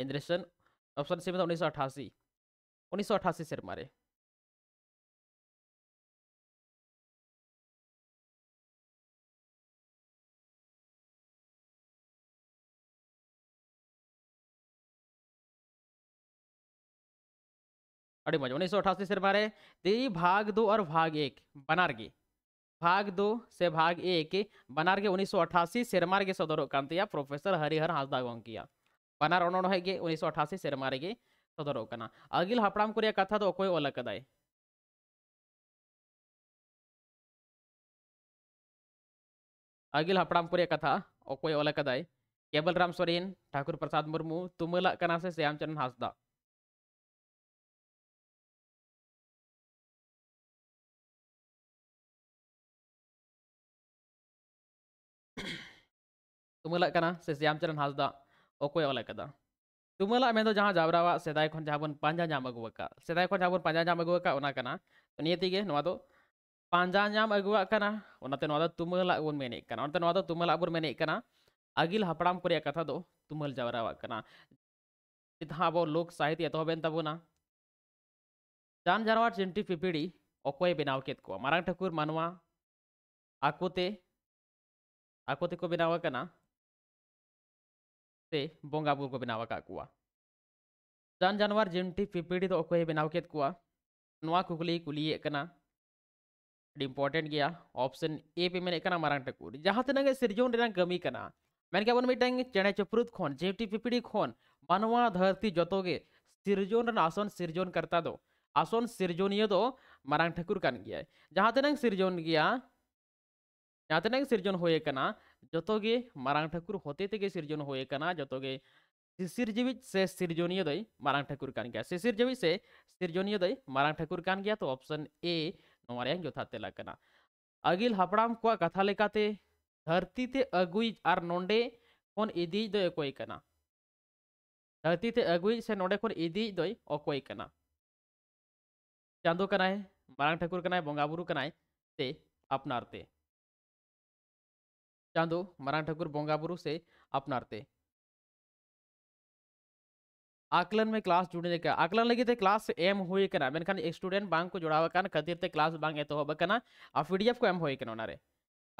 Indreshan option C मतलब उन्नीस सौ अठासी उन्नीस सौ अठासी से मारे अरे मजा उन्नीस सौ अठासी से हमारे तेरी भाग दो और भाग एक बनारगे भाग दो से भाग एक बनार के उन्नीस सौ अठासी सेरमार गे सदर या प्रोफेसर हरिहर हांसदा गंकिया बनार अनोन है गे उन्नीस सौ अठासी सेरमार के सदर करना अगिल हपड़ाम को कथा तो कोई ओल कदाए अगिल हपड़ाम को कथा कोई ओल कदाए केबल राम सोरेन ठाकुर प्रसाद मुर्मू तुमला से श्यामचरण हांसदा तुमला से श्यामचरण हासदा अकोय अलकदा तुमला में जहाँ जाबरा सदा खन जहाँ बन पाजा नाम अगुका सदा खन जहाँ बन पाजा नाम अगुका ओना कना तो नियतिगे नवा दो पांजा नाम अगुआ तुमला बन मेने कना तुमला बन मेने आगिल अगिल हपड़ाम को कथा तो तुमल जाबरा जहाँ अब लोक साहित्य एतहबेन तबना जान जानवर चिंटी पिपिड़ी अकोय बनाव के को मारंग ठाकुर मानवा आकोते आकोते को बनाव ᱛᱮ ᱵᱚᱸᱜᱟ ᱵᱩᱨᱩ ᱠᱚ ᱵᱮᱱᱟᱣ ᱟᱠᱟᱫ ᱠᱚᱣᱟ ᱡᱟᱱ ᱡᱟᱱᱣᱟᱨ ᱡᱤᱱᱴᱤ ᱯᱤᱯᱤᱲᱤ ᱫᱚ ᱚᱠᱚᱭᱮ ᱵᱮᱱᱟᱣ ᱠᱮᱫ ᱠᱚᱣᱟ ᱱᱚᱣᱟ ᱠᱩᱠᱞᱤ ᱠᱩᱞᱤᱭᱮᱫ ᱠᱟᱱᱟ ᱟᱹᱰᱤ ᱤᱢᱯᱚᱨᱴᱮᱱᱴ ᱜᱮᱭᱟ ᱚᱯᱥᱚᱱ ᱮ ᱯᱮ ᱢᱮᱱᱮᱫ ᱠᱟᱱᱟ ᱢᱟᱨᱟᱝ ᱴᱟᱹᱠᱩᱨ ᱡᱟᱦᱟᱸ ᱛᱤᱱᱟᱹᱜ ᱜᱮ ᱥᱤᱨᱡᱚᱱ ᱨᱮᱱᱟᱜ ᱠᱟᱹᱢᱤ ᱠᱟᱱᱟ ᱢᱮᱱᱠᱷᱟᱱ ᱵᱚᱱ ᱢᱤᱫᱴᱟᱝ ᱪᱮᱬᱮ ᱪᱤᱯᱨᱩᱫ ᱠᱷᱚᱱ ᱡᱤᱱᱴᱤ ᱯᱤᱯᱤᱲᱤ ᱠᱷᱚᱱ ᱢᱟᱱᱣᱟ ᱫᱷᱟᱹᱨᱛᱤ ᱡᱚᱛᱚ ᱜᱮ ᱥᱤᱨᱡᱚᱱ ᱨᱮᱱ ᱟᱥᱚᱱ ᱥᱤᱨᱡᱚᱱ ᱠᱟᱨᱛᱟ ᱫᱚ ᱟᱥᱚᱱ ᱥᱤᱨᱡᱚᱱᱤᱭᱟᱹ ᱫᱚ ᱢᱟᱨᱟᱝ ᱴᱷᱟᱹᱠᱩᱨ ᱠᱟᱱ ᱜᱮᱭᱟᱭ ᱡᱟᱦᱟᱸ ᱛᱤᱱᱟᱹᱜ ᱥᱤᱨᱡᱚᱱ ᱜᱮᱭᱟ ᱡᱟᱦᱟᱸ ᱛᱤᱱᱟᱹᱜ ᱥᱤᱨᱡᱚᱱ ᱦᱩᱭ ᱟᱠᱟᱱᱟ जो मारांग ठाकुर हते सृजन होना जो शिशिर जीवित से सृजनिया मारांग ठाकुर शिशिर जीवित से सृजनिया मारांग ठाकुर तो ऑप्शन ए नवा जथा तेला अगिल हपड़ को कथा लेकाते धरती ते अगुज और नोडे इदीज दोना धरती ते अगुज से नोडे इदीज दोना चांदो कर मारांग ठाकुर बंगा बुरू कर अपनारे चांदो मारांग ठाकुर बोंगापुरु से अपनाते आकलन में क्लास जुड़ने का आकलन लगे थे क्लास एम हुए कना मेनखान स्टूडेंट बांग को जोड़ा कान खातिर ते क्लास बांग एतो होब कना आ पीडीएफ को एम हुए कना ओनारे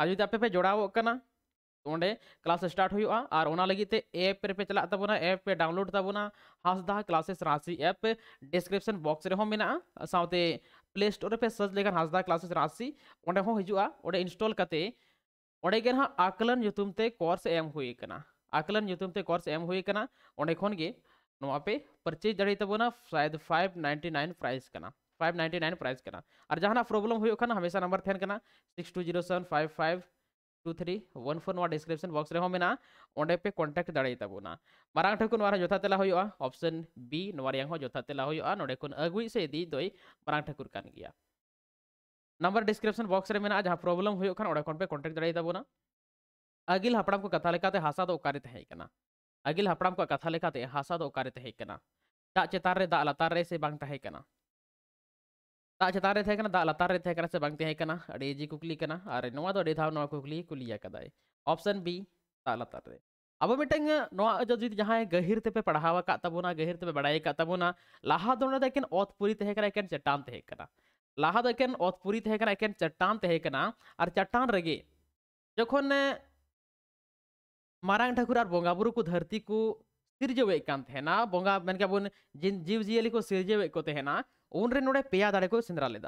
आज जुदी आपे पे जोड़ाव क्लास स्टार्ट हुआ और ओना लगे ते ऐप पे चला तबना ऐप पे डाउनलोड तबना हासदा क्लासेस राशि एप डिस्क्रिप्शन बॉक्स रे हो मेना साथे प्ले स्टोर पे सर्च लेकर हासदा क्लासेस राशि ओंडे हो हिजुआ ओंडे इंस्टॉल करते ᱚᱸᱰᱮ ᱜᱮ ᱱᱟᱦᱟᱜ ᱟᱠᱞᱚᱱ ᱧᱩᱛᱩᱢ ᱛᱮ ᱠᱳᱨᱥ ᱮᱢ ᱦᱩᱭ ᱟᱠᱟᱱᱟ ᱟᱠᱞᱚᱱ ᱧᱩᱛᱩᱢ ᱛᱮ ᱠᱳᱨᱥ ᱮᱢ ᱦᱩᱭ ᱟᱠᱟᱱᱟ ᱚᱸᱰᱮ ᱠᱷᱚᱱ ᱜᱮ ᱱᱚᱣᱟ ᱯᱮ ᱯᱟᱨᱪᱮᱡ ᱫᱟᱲᱮ ᱛᱟᱵᱚᱱᱟ ᱥᱟᱭᱫ 599 ᱯᱨᱟᱭᱤᱥ ᱠᱟᱱᱟ 599 ᱯᱨᱟइस कना और जहां प्रॉब्लम हो खान हमेशा नंबर थेन कना 6207552314 नवा डिस्क्रिप्शन बॉक्स रे हो मेना ओंडे पे कांटेक्ट दाड़े तबोना मारांग ठकुन वारा जोथा तेला होयोआ ऑप्शन बी नवा रियांग हो जोथा तेला होयोआ नोडे कोन अगुई से दी दोई मारांग ठकुर कान गया नंबर डिस्क्रिप्शन बॉक्स में जहाँ प्रॉब्लम हुई पे कॉन्टेक्ट दाइबा अगिल हपड़ को कथाते हासा तो ओकारे अगिल हपड़ को कथाते हासा तो ओकारे दा चितारे दा लतारे से दा चितारे दा लतारे से बाजी कुकली दौ नुकली कुलिए अपशन बी दा लतार अब मिट्टी जो जहाँ गहिर तेपे पढ़ावा गहिर तेपे बड़ा ताबना लहा दौड़ा एक ओत पुरी एक चट्टान लहा देखें ओतपुरी एखे चट्टान तेकना और चट्टान रगे जखन मारांग ठाकुर और बंगा बुरु को धरती को सिरजेना बंगा मन के बन जीव जी को सिरजे को तेना उनरे नोड़े पे दड़े को सेन्द्रा ले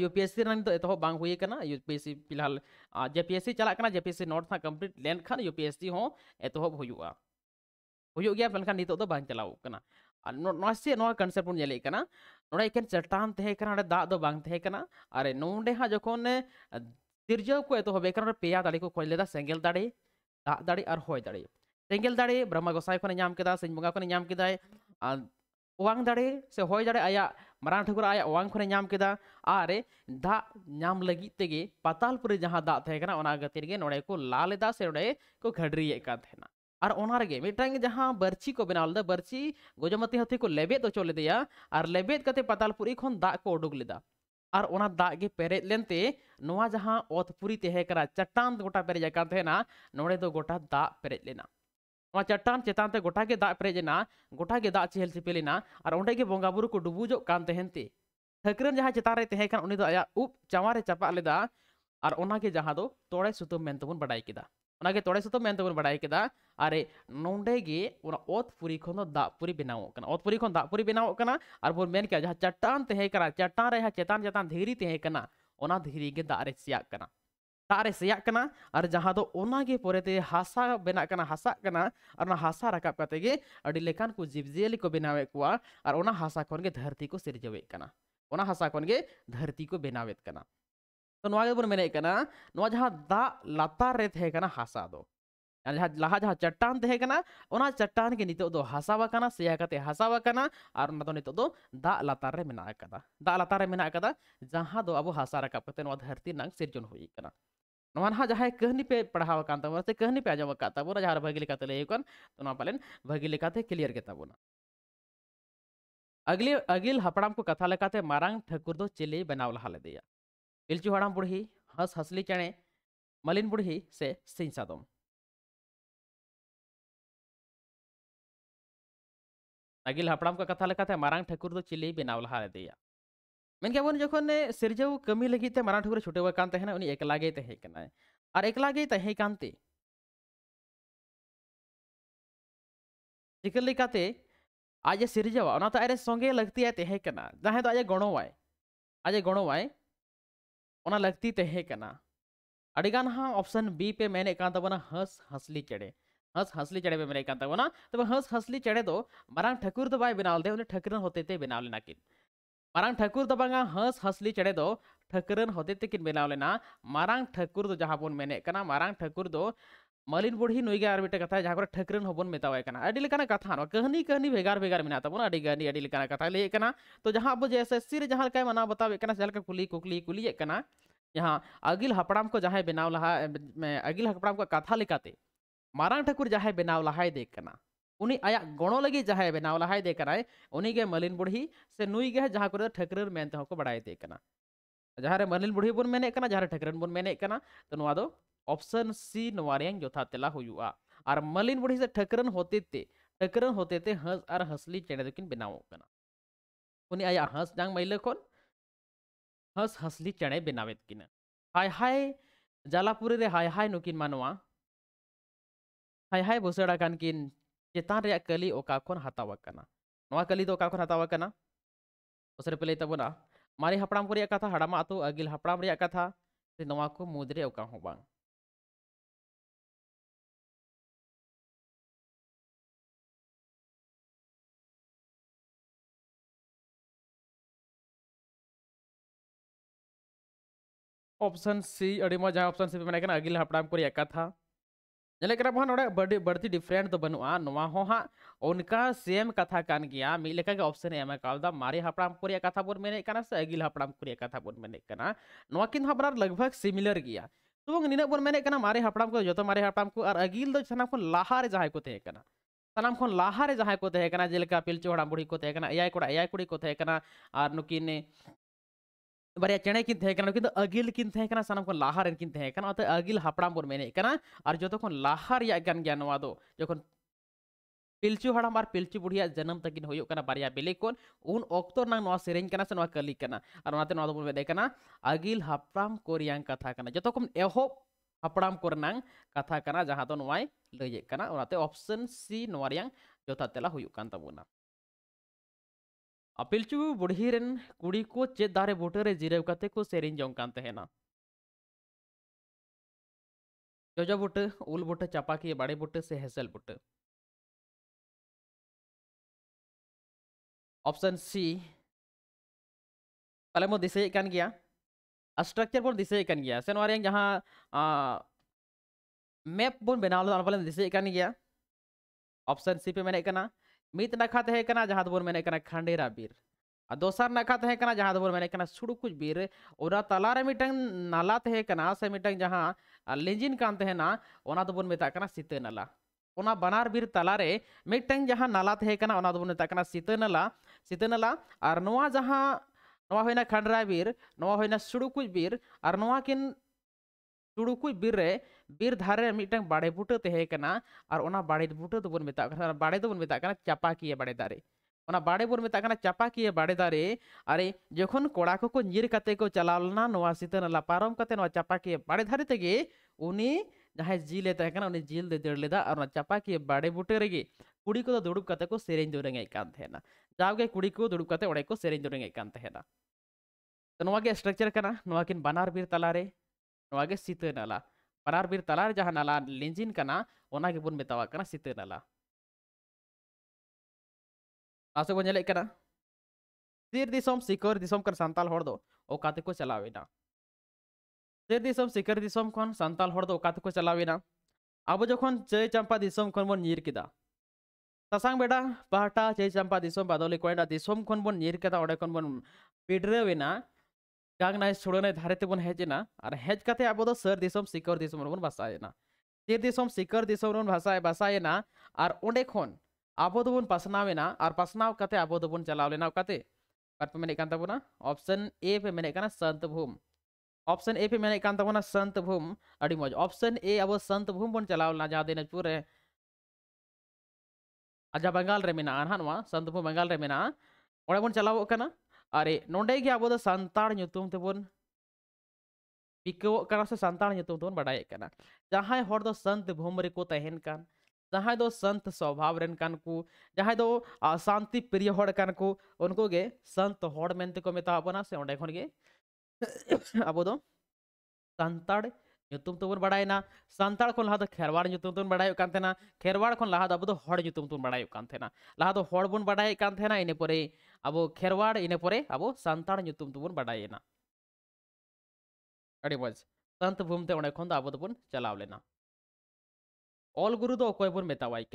यूपीएससी तो एतह बना यूपीएससी फिलहाल जेपीएससी चलना जेपीएससी नोट कंप्लीट लेन खान यूपीएससी एतह हो, हो, हो, हो, हो, हो, हो, हो, हो, हो हूँ मेखान नितों बा चलावन से कन्सेप्ट नोड़ चट्टान तेकना दाग दो अरे हाँ जो सिरजा को एतोब पे दड़े को खोजले सेंगल दड़े दाग दड़े और हय दड़े सेंगल दड़े ब्रह्मा गोसाई खेद सिंह बंगा को नाम ओवांग दड़े से हय दड़े आया मारा ठाकुर आया ओवांग नाम के आर दाग नाम पतालपुरी जहाँ दाग तेकना गतिर नोड़े को लाल से नोड़े को घड़ी कान और उनारे मिट्टी जहाँ बारची को बनाव लेदा बारची गजमती हथी को लेबेद अचो लेदे और लेबेद करते पतालपुरी खन दाग को उडुक लेदा और उना दागे पेरेज लेनते जहाँ ओतपुरी तेहेकर चट्टान गोटा पेरेज नोड़े दो गोटा दाग पेरेज लेना वहाँ चट्टान चेतान से गोटागे दाग पेरेजना गोटागे दाग चेहल चिपे लेना और उन्े बंगा बुरु को डुबुजनते ठकरन जहाँ चेतान तेहेकर उप चावा चापा लेदा और जहाँ तोड़े सुतुम मेनतेबन बड़ा किया ᱚᱱᱟᱜᱮ ᱛᱚᱲᱮ ᱥᱩᱛᱟᱹᱢ ᱢᱮᱱᱛᱮ ᱵᱚᱱ ᱵᱟᱰᱟᱭ ᱠᱮᱫᱟ ᱟᱨ ᱱᱚᱸᱰᱮ ᱜᱮ ᱚᱱᱟ ᱚᱛ ᱯᱩᱨᱤ ᱠᱷᱚᱱ ᱫᱚ ᱫᱟᱜ ᱯᱩᱨᱤ ᱵᱮᱱᱟᱣᱚᱜ ᱠᱟᱱᱟ ᱚᱛ ᱯᱩᱨᱤ ᱠᱷᱚᱱ ᱫᱟᱜ ᱯᱩᱨᱤ ᱵᱮᱱᱟᱣᱚᱜ ᱠᱟᱱᱟ ᱟᱨ ᱵᱚᱱ ᱢᱮᱱ ᱠᱮᱭᱟ ᱡᱟᱦᱟᱸ ᱪᱟᱴᱟᱱ ᱛᱟᱦᱮᱸ ᱠᱟᱱᱟ ᱪᱟᱴᱟᱱ ᱨᱮ ᱪᱮᱛᱟᱱ ᱪᱮᱛᱟᱱ ᱫᱷᱤᱨᱤ ᱛᱟᱦᱮᱸ ᱠᱟᱱᱟ ᱚᱱᱟ ᱫᱷᱤᱨᱤ ᱜᱮ ᱫᱟᱜ ᱨᱮ ᱥᱮᱭᱟᱜ ᱠᱟᱱᱟ ᱫᱟᱜ ᱨᱮ ᱥᱮᱭᱟᱜ ᱠᱟᱱᱟ ᱟᱨ ᱡᱟᱦᱟᱸ ᱫᱚ ᱚᱱᱟᱜᱮ ᱯᱚᱨᱮᱛᱮ ᱦᱟᱥᱟ ᱵᱮᱱᱟᱜ ᱠᱟᱱᱟ ᱦᱟᱥᱟᱜ ᱠᱟᱱᱟ ᱟᱨ ᱚᱱᱟ ᱦᱟᱥᱟ ᱨᱟᱠᱟᱵ ᱠᱟᱛᱮ ᱜᱮ ᱟᱹᱰᱤ ᱞᱮᱠᱟᱱ ᱠᱚ ᱡᱤᱵᱽᱡᱤᱭᱟᱹᱞᱤ ᱠᱚ ᱵᱮᱱᱟᱣᱮᱫ ᱠᱚᱣᱟ ᱟᱨ ᱚᱱᱟ ᱦᱟᱥᱟ ᱠᱷᱚᱱ ᱜᱮ ᱫᱷᱟᱹᱨᱛᱤ ᱠᱚ ᱥᱤᱨᱡᱟᱹᱣᱮᱫ ᱠᱟᱱᱟ ᱚᱱᱟ ᱦᱟᱥᱟ ᱠᱷᱚᱱ ᱜᱮ ᱫᱷᱟᱹᱨᱛᱤ ᱠᱚ ᱵᱮᱱᱟᱣᱮᱫ ᱠᱟᱱᱟ तो दातारेना हासा दो लहा जहाँ चट्टान तो चट्टान के नित हासा से हासा और नित दातारे मेरा दा लतारे मेरा जहाँ अब हासा रकाब करते धरती नाग सिर्जन हुई जहाँ कहनी पे से कहनी पे आजम काबा जहाँ भागे लेकिन तो पाले भागे क्लियर के तबना अगले अगिल हपड़ाम को कथा लेकर मारांग ठाकुर चिले बनाव लहा लेदे पिलचू हड़ाम बुढ़ी हस हसली चेणे मलिन बुढ़ी से सिंह सादम नगिल हपड़ाम का कथा लेकाते मारांग ठाकुर तो चिली बनाव लहादेय मनके बन जखे सिरजाऊ कमी लगे मारांग ठाकुर छुटे हुआ उन एकलागे और एकलागे तहेकानते चिकाते आज सिरजाव संगे लगती है तहेकना जहां तो आज गणवाय आज गणवाय ᱚᱱᱟ ᱞᱟᱹᱠᱛᱤ ᱛᱟᱦᱮᱸ ᱠᱟᱱᱟ हाँ ऑप्शन बी पे ᱯᱮ ᱢᱮᱱᱮᱫ ᱠᱟᱱ ᱛᱟᱵᱚᱱᱟ ᱦᱟᱸᱥ ᱦᱟᱸᱥᱞᱤ ᱪᱮᱬᱮ हंस हंसली चेड़े पे मेरे कहता बोना तब हंस हंसली चेड़े दो मारंग ठाकुर दबाए बनाल दे उन्हें ठकरन होते ते बनाव लेना किन मारंग ठाकुर दबांगा तो हंस हंसली चेड़े दो तो ठकरन होते ते किन बनाव लेना मारंग ठाकुर तो जहां बोन मैंने कना मारंग ठाकुर दो तो मालिन बुढ़ी नुगे और मिट्टे कथा जहाँ ठकरन हम मतवेकान कथा ना कहानी कहानी भगार भगार मे गहनी कथा लैं तो जहाँ अब जे एस एस सी जहाँ मना बतावेकान जहाँ कुली कुकली कुलिएगा जहाँ अगिल हपड़ाम को जहाँ बनाव लहा अगिल हपड़ाम को कथा लेकाते मारंग ठाकुर जहाँ बनाव लहाय देखना आया गणों लगे जहाँ बनाव लहाय देखना मालिन बुढ़ी से नुगे जहाँ कुछ ठकरन मनते बड़ा देखना जहाँ मालिन बुढ़ी बोन मेकना जहाँ ठकरन बन मेकना तो ऑप्शन सी नवारियांग योथातेला आर मलिन बुढ़ी से ठकरन होते ते ठकरन होते ते हंस आर हसली चेड़े दुकिन बनावोगा ना उन्हें आया हंस जांग महिले कौन हंस हसली चेड़े बनावेत किन हाय हाय जालापुरे रे हाय हाय नुकिन मानवा हाय हाय बुसड़ा कान किन चेतान रे कली ओका कौन हतावा करना नवा कली तो ओका कौन हतावा करना उसे पहले तब तो ना मारी हपड़ाम पुरी कथा हड़ामा तो अगिल हपड़ाम रे कथा नवा को मुद्रे ओका हो बांग অপশন সি অড়িমা যা অপশন সি মনা এগিল হপড়াম কুরিয়া কথা জেনে কৰা বৰডি বৰতি ডিফৰেন্ট তো বনোৱা নহ' হা উনকা সেম কথা কান গিয়া মিলে কা কি অপশন এ ম কাওদা মারে হপড়াম কুরিয়া কথা বৰ মেলে কা না সে এগিল হপড়াম কুরিয়া কথা বৰ মেলে কা না নৱকিন হবনৰ লগ্বগ সিমিলৰ গিয়া তো নিনা বৰ মেলে কা না মারে হপড়াম কু যতো মারে হপড়াম কু আর এগিল দছনাখন লাহাৰে যাহৈ কোতে হে কা না সামখন লাহাৰে যাহৈ কোতে হে কা না জেল কা আপিল চোড়া বুড়ি কোতে হে কা না ইয়া কোড়া ইয়া কুড়ি কোতে হে কা না আর নুকিন ᱵᱟᱨᱭᱟ ᱪᱮᱬᱮ ᱠᱤᱱ ᱛᱟᱦᱮᱸ ᱠᱟᱱᱟ ᱩᱱᱠᱤᱱ ᱫᱚ ᱟᱹᱜᱤᱞ ᱠᱤᱱ ᱛᱟᱦᱮᱸ ᱠᱟᱱᱟ ᱥᱟᱱᱟᱢ ᱠᱷᱚᱱ ᱞᱟᱦᱟ ᱨᱮᱱ ᱠᱤᱱ ᱛᱟᱦᱮᱸ ᱠᱟᱱᱟ ᱚᱱᱟᱛᱮ ᱟᱹᱜᱤᱞ ᱦᱟᱯᱲᱟᱢ ᱵᱚᱱ ᱢᱮᱱᱮᱫ ᱠᱟᱱᱟ ᱟᱨ ᱡᱚᱛᱚ ᱠᱷᱚᱱ ᱞᱟᱦᱟ ᱨᱮᱭᱟᱜ ᱠᱟᱱ ᱜᱮᱭᱟ ᱱᱚᱣᱟ ᱫᱚ ᱡᱚᱠᱷᱚᱱ पिलचू हड़म और पिलचू बुढ़िया जन्म तक बारे बेले को उन अक्तो सेरें से कली बन मेदे आगिल हापड़ाम को कथा जो को एहब हापड़ाम को कथा जहाँ दो लये ऑप्शन सी जोथा तेला हुई अपील चु बुढ़ी कुड़ी को चेत दारे बुटे जिरव को सेरिंग जोंकान तहना जोजो बुटे उल बुटे चापा की बाड़े बुटे से हेसल बुटे ऑप्शन सी पहले दिसेकन गया स्ट्रक्चर बोन दिसेकन गया सेन वारे जहां मैप बोन बनाल दिसेकन गया ऑप्शन सी पे मेना मित नखा तो है जहाँपुर खंडेरा बीर और दूसर नखा तो है जहाँपुर में बीर और तलारे मिट्टन नाला तो से मिट्टन जहाँ लिंजिन कहना तो बोता सीते नाला ओना बनार बीर तलारे मिट्टन जहाँ नाला तो है तो बोता सीते नाला सीते नाला और ना होना खंडरा बीर होना सुड़ुकुज बीर और नाकिन बीर बीर धारे मिटन बाड़े बुटे तेकना और बाड़े बुटे तो बड़े तो चापाकिए बाड़े दारे बाड़े बन मेतना चापाकिए बाड़े दारे अरे जख कड़ा को निर को चलावलना सीतानला पारम चापाकिए बाड़े दारे तेगे जहां जिले तेकना जिल दे दड़ले और चापाकिए बाड़े बुटे रेगे कुड़ी को दुड़ब करते सेन दुरीगेना जावगे कुड़ी को दुड़ब करते सेन दुरीगेना तो नागे स्ट्राचर का बनार बीर तलारे सीतानला ᱯᱟᱱᱟᱨ ᱵᱤᱨ ᱛᱟᱞᱟᱨᱮ ᱡᱟᱦᱟᱸ ᱱᱟᱞᱟ ᱞᱤᱸᱡᱤᱱ ᱠᱟᱱᱟ ᱚᱱᱟ ᱜᱮᱵᱚᱱ ᱢᱮᱛᱟᱣᱟᱜ ᱠᱟᱱᱟ ᱥᱤᱛᱟᱹ ᱱᱟᱞᱟ ᱟᱥᱚ ᱵᱚᱱ ᱧᱮᱞᱮᱫ ᱠᱟᱱᱟ ᱥᱤᱨ ᱫᱤᱥᱚᱢ ᱥᱤᱠᱚᱨ ᱫᱤᱥᱚᱢ ᱠᱟᱱ ᱥᱟᱱᱛᱟᱲ ᱦᱚᱲ ᱫᱚ ᱚᱠᱟ ᱛᱮᱠᱚ ᱪᱟᱞᱟᱣᱮᱱᱟ ᱥᱤᱨ ᱫᱤᱥᱚᱢ ᱥᱤᱠᱚᱨ ᱫᱤᱥᱚᱢ ᱠᱷᱚᱱ ᱥᱟᱱᱛᱟᱲ ᱦᱚᱲ ᱫᱚ ᱚᱠᱟ ᱛᱮᱠᱚ ᱪᱟᱞᱟᱣᱮᱱᱟ ᱟᱵᱚ ᱡᱚᱠᱷᱚᱱ ᱪᱟᱹᱭ ᱪᱟᱢᱯᱟ ᱫᱤᱥᱚᱢ ᱠᱷᱚᱱ ᱵᱚᱱ ᱧᱤᱨ ᱠᱮᱫᱟ ᱥᱟᱥᱟᱝ ᱵᱮᱰᱟ ᱯᱟᱦᱴᱟ ᱪᱟᱹᱭ ᱪᱟᱢᱯᱟ ᱫᱤᱥᱚᱢ ᱵᱟᱫᱚᱞᱤ ᱠᱚᱭᱰᱟ ᱫᱤᱥᱚᱢ ᱠᱷᱚᱱ ᱵᱚᱱ ᱧᱤᱨ ᱠᱮᱫᱟ ᱚᱸᱰᱮ ᱠᱷᱚᱱ ᱵᱚᱱ ᱯᱤᱰᱨᱟᱹᱣᱮᱱᱟ गांगना सुड़ने धारे तब हजना और हजकते तो अब सर दिसम सिकर दिसम रोन बासाएना सर दिसम सिकर दिसम रोन बासाएना और ओडे अब पासनावना और पासनाव करते अब चलावलेनाते मेकाना अपशन ए पे मेकना सन्त भूम अपशन ए पे मेकाना सन्त भूम अभी मज़ अपशन ए अब सन्त भूम बन चलावलना जहाँ दिनाजपुर जहाँ अच्छा, बंगाल में सन्त भूम बंगाल में चलावना आरे नोडेगी अब सानताबन पिकवान से सानताबन बड़ा जहां हर सन्त भूम रेन जहां दो सन्त स्वभाव को जहां दो शांति प्रिय को उनको गे सन्त होते को मेताबना से अंडे खन अब सानताबन बड़ा सानताड़ लहा खेरवाड़बन बड़ा खेरवाड़ लहा अब लहा बन बड़ा इनपुर अब खेरवाड़ इन पर अब सानतार तब बड़ा अब चलाव लेना ऑल गुरु दो अकोय बन मेतावाई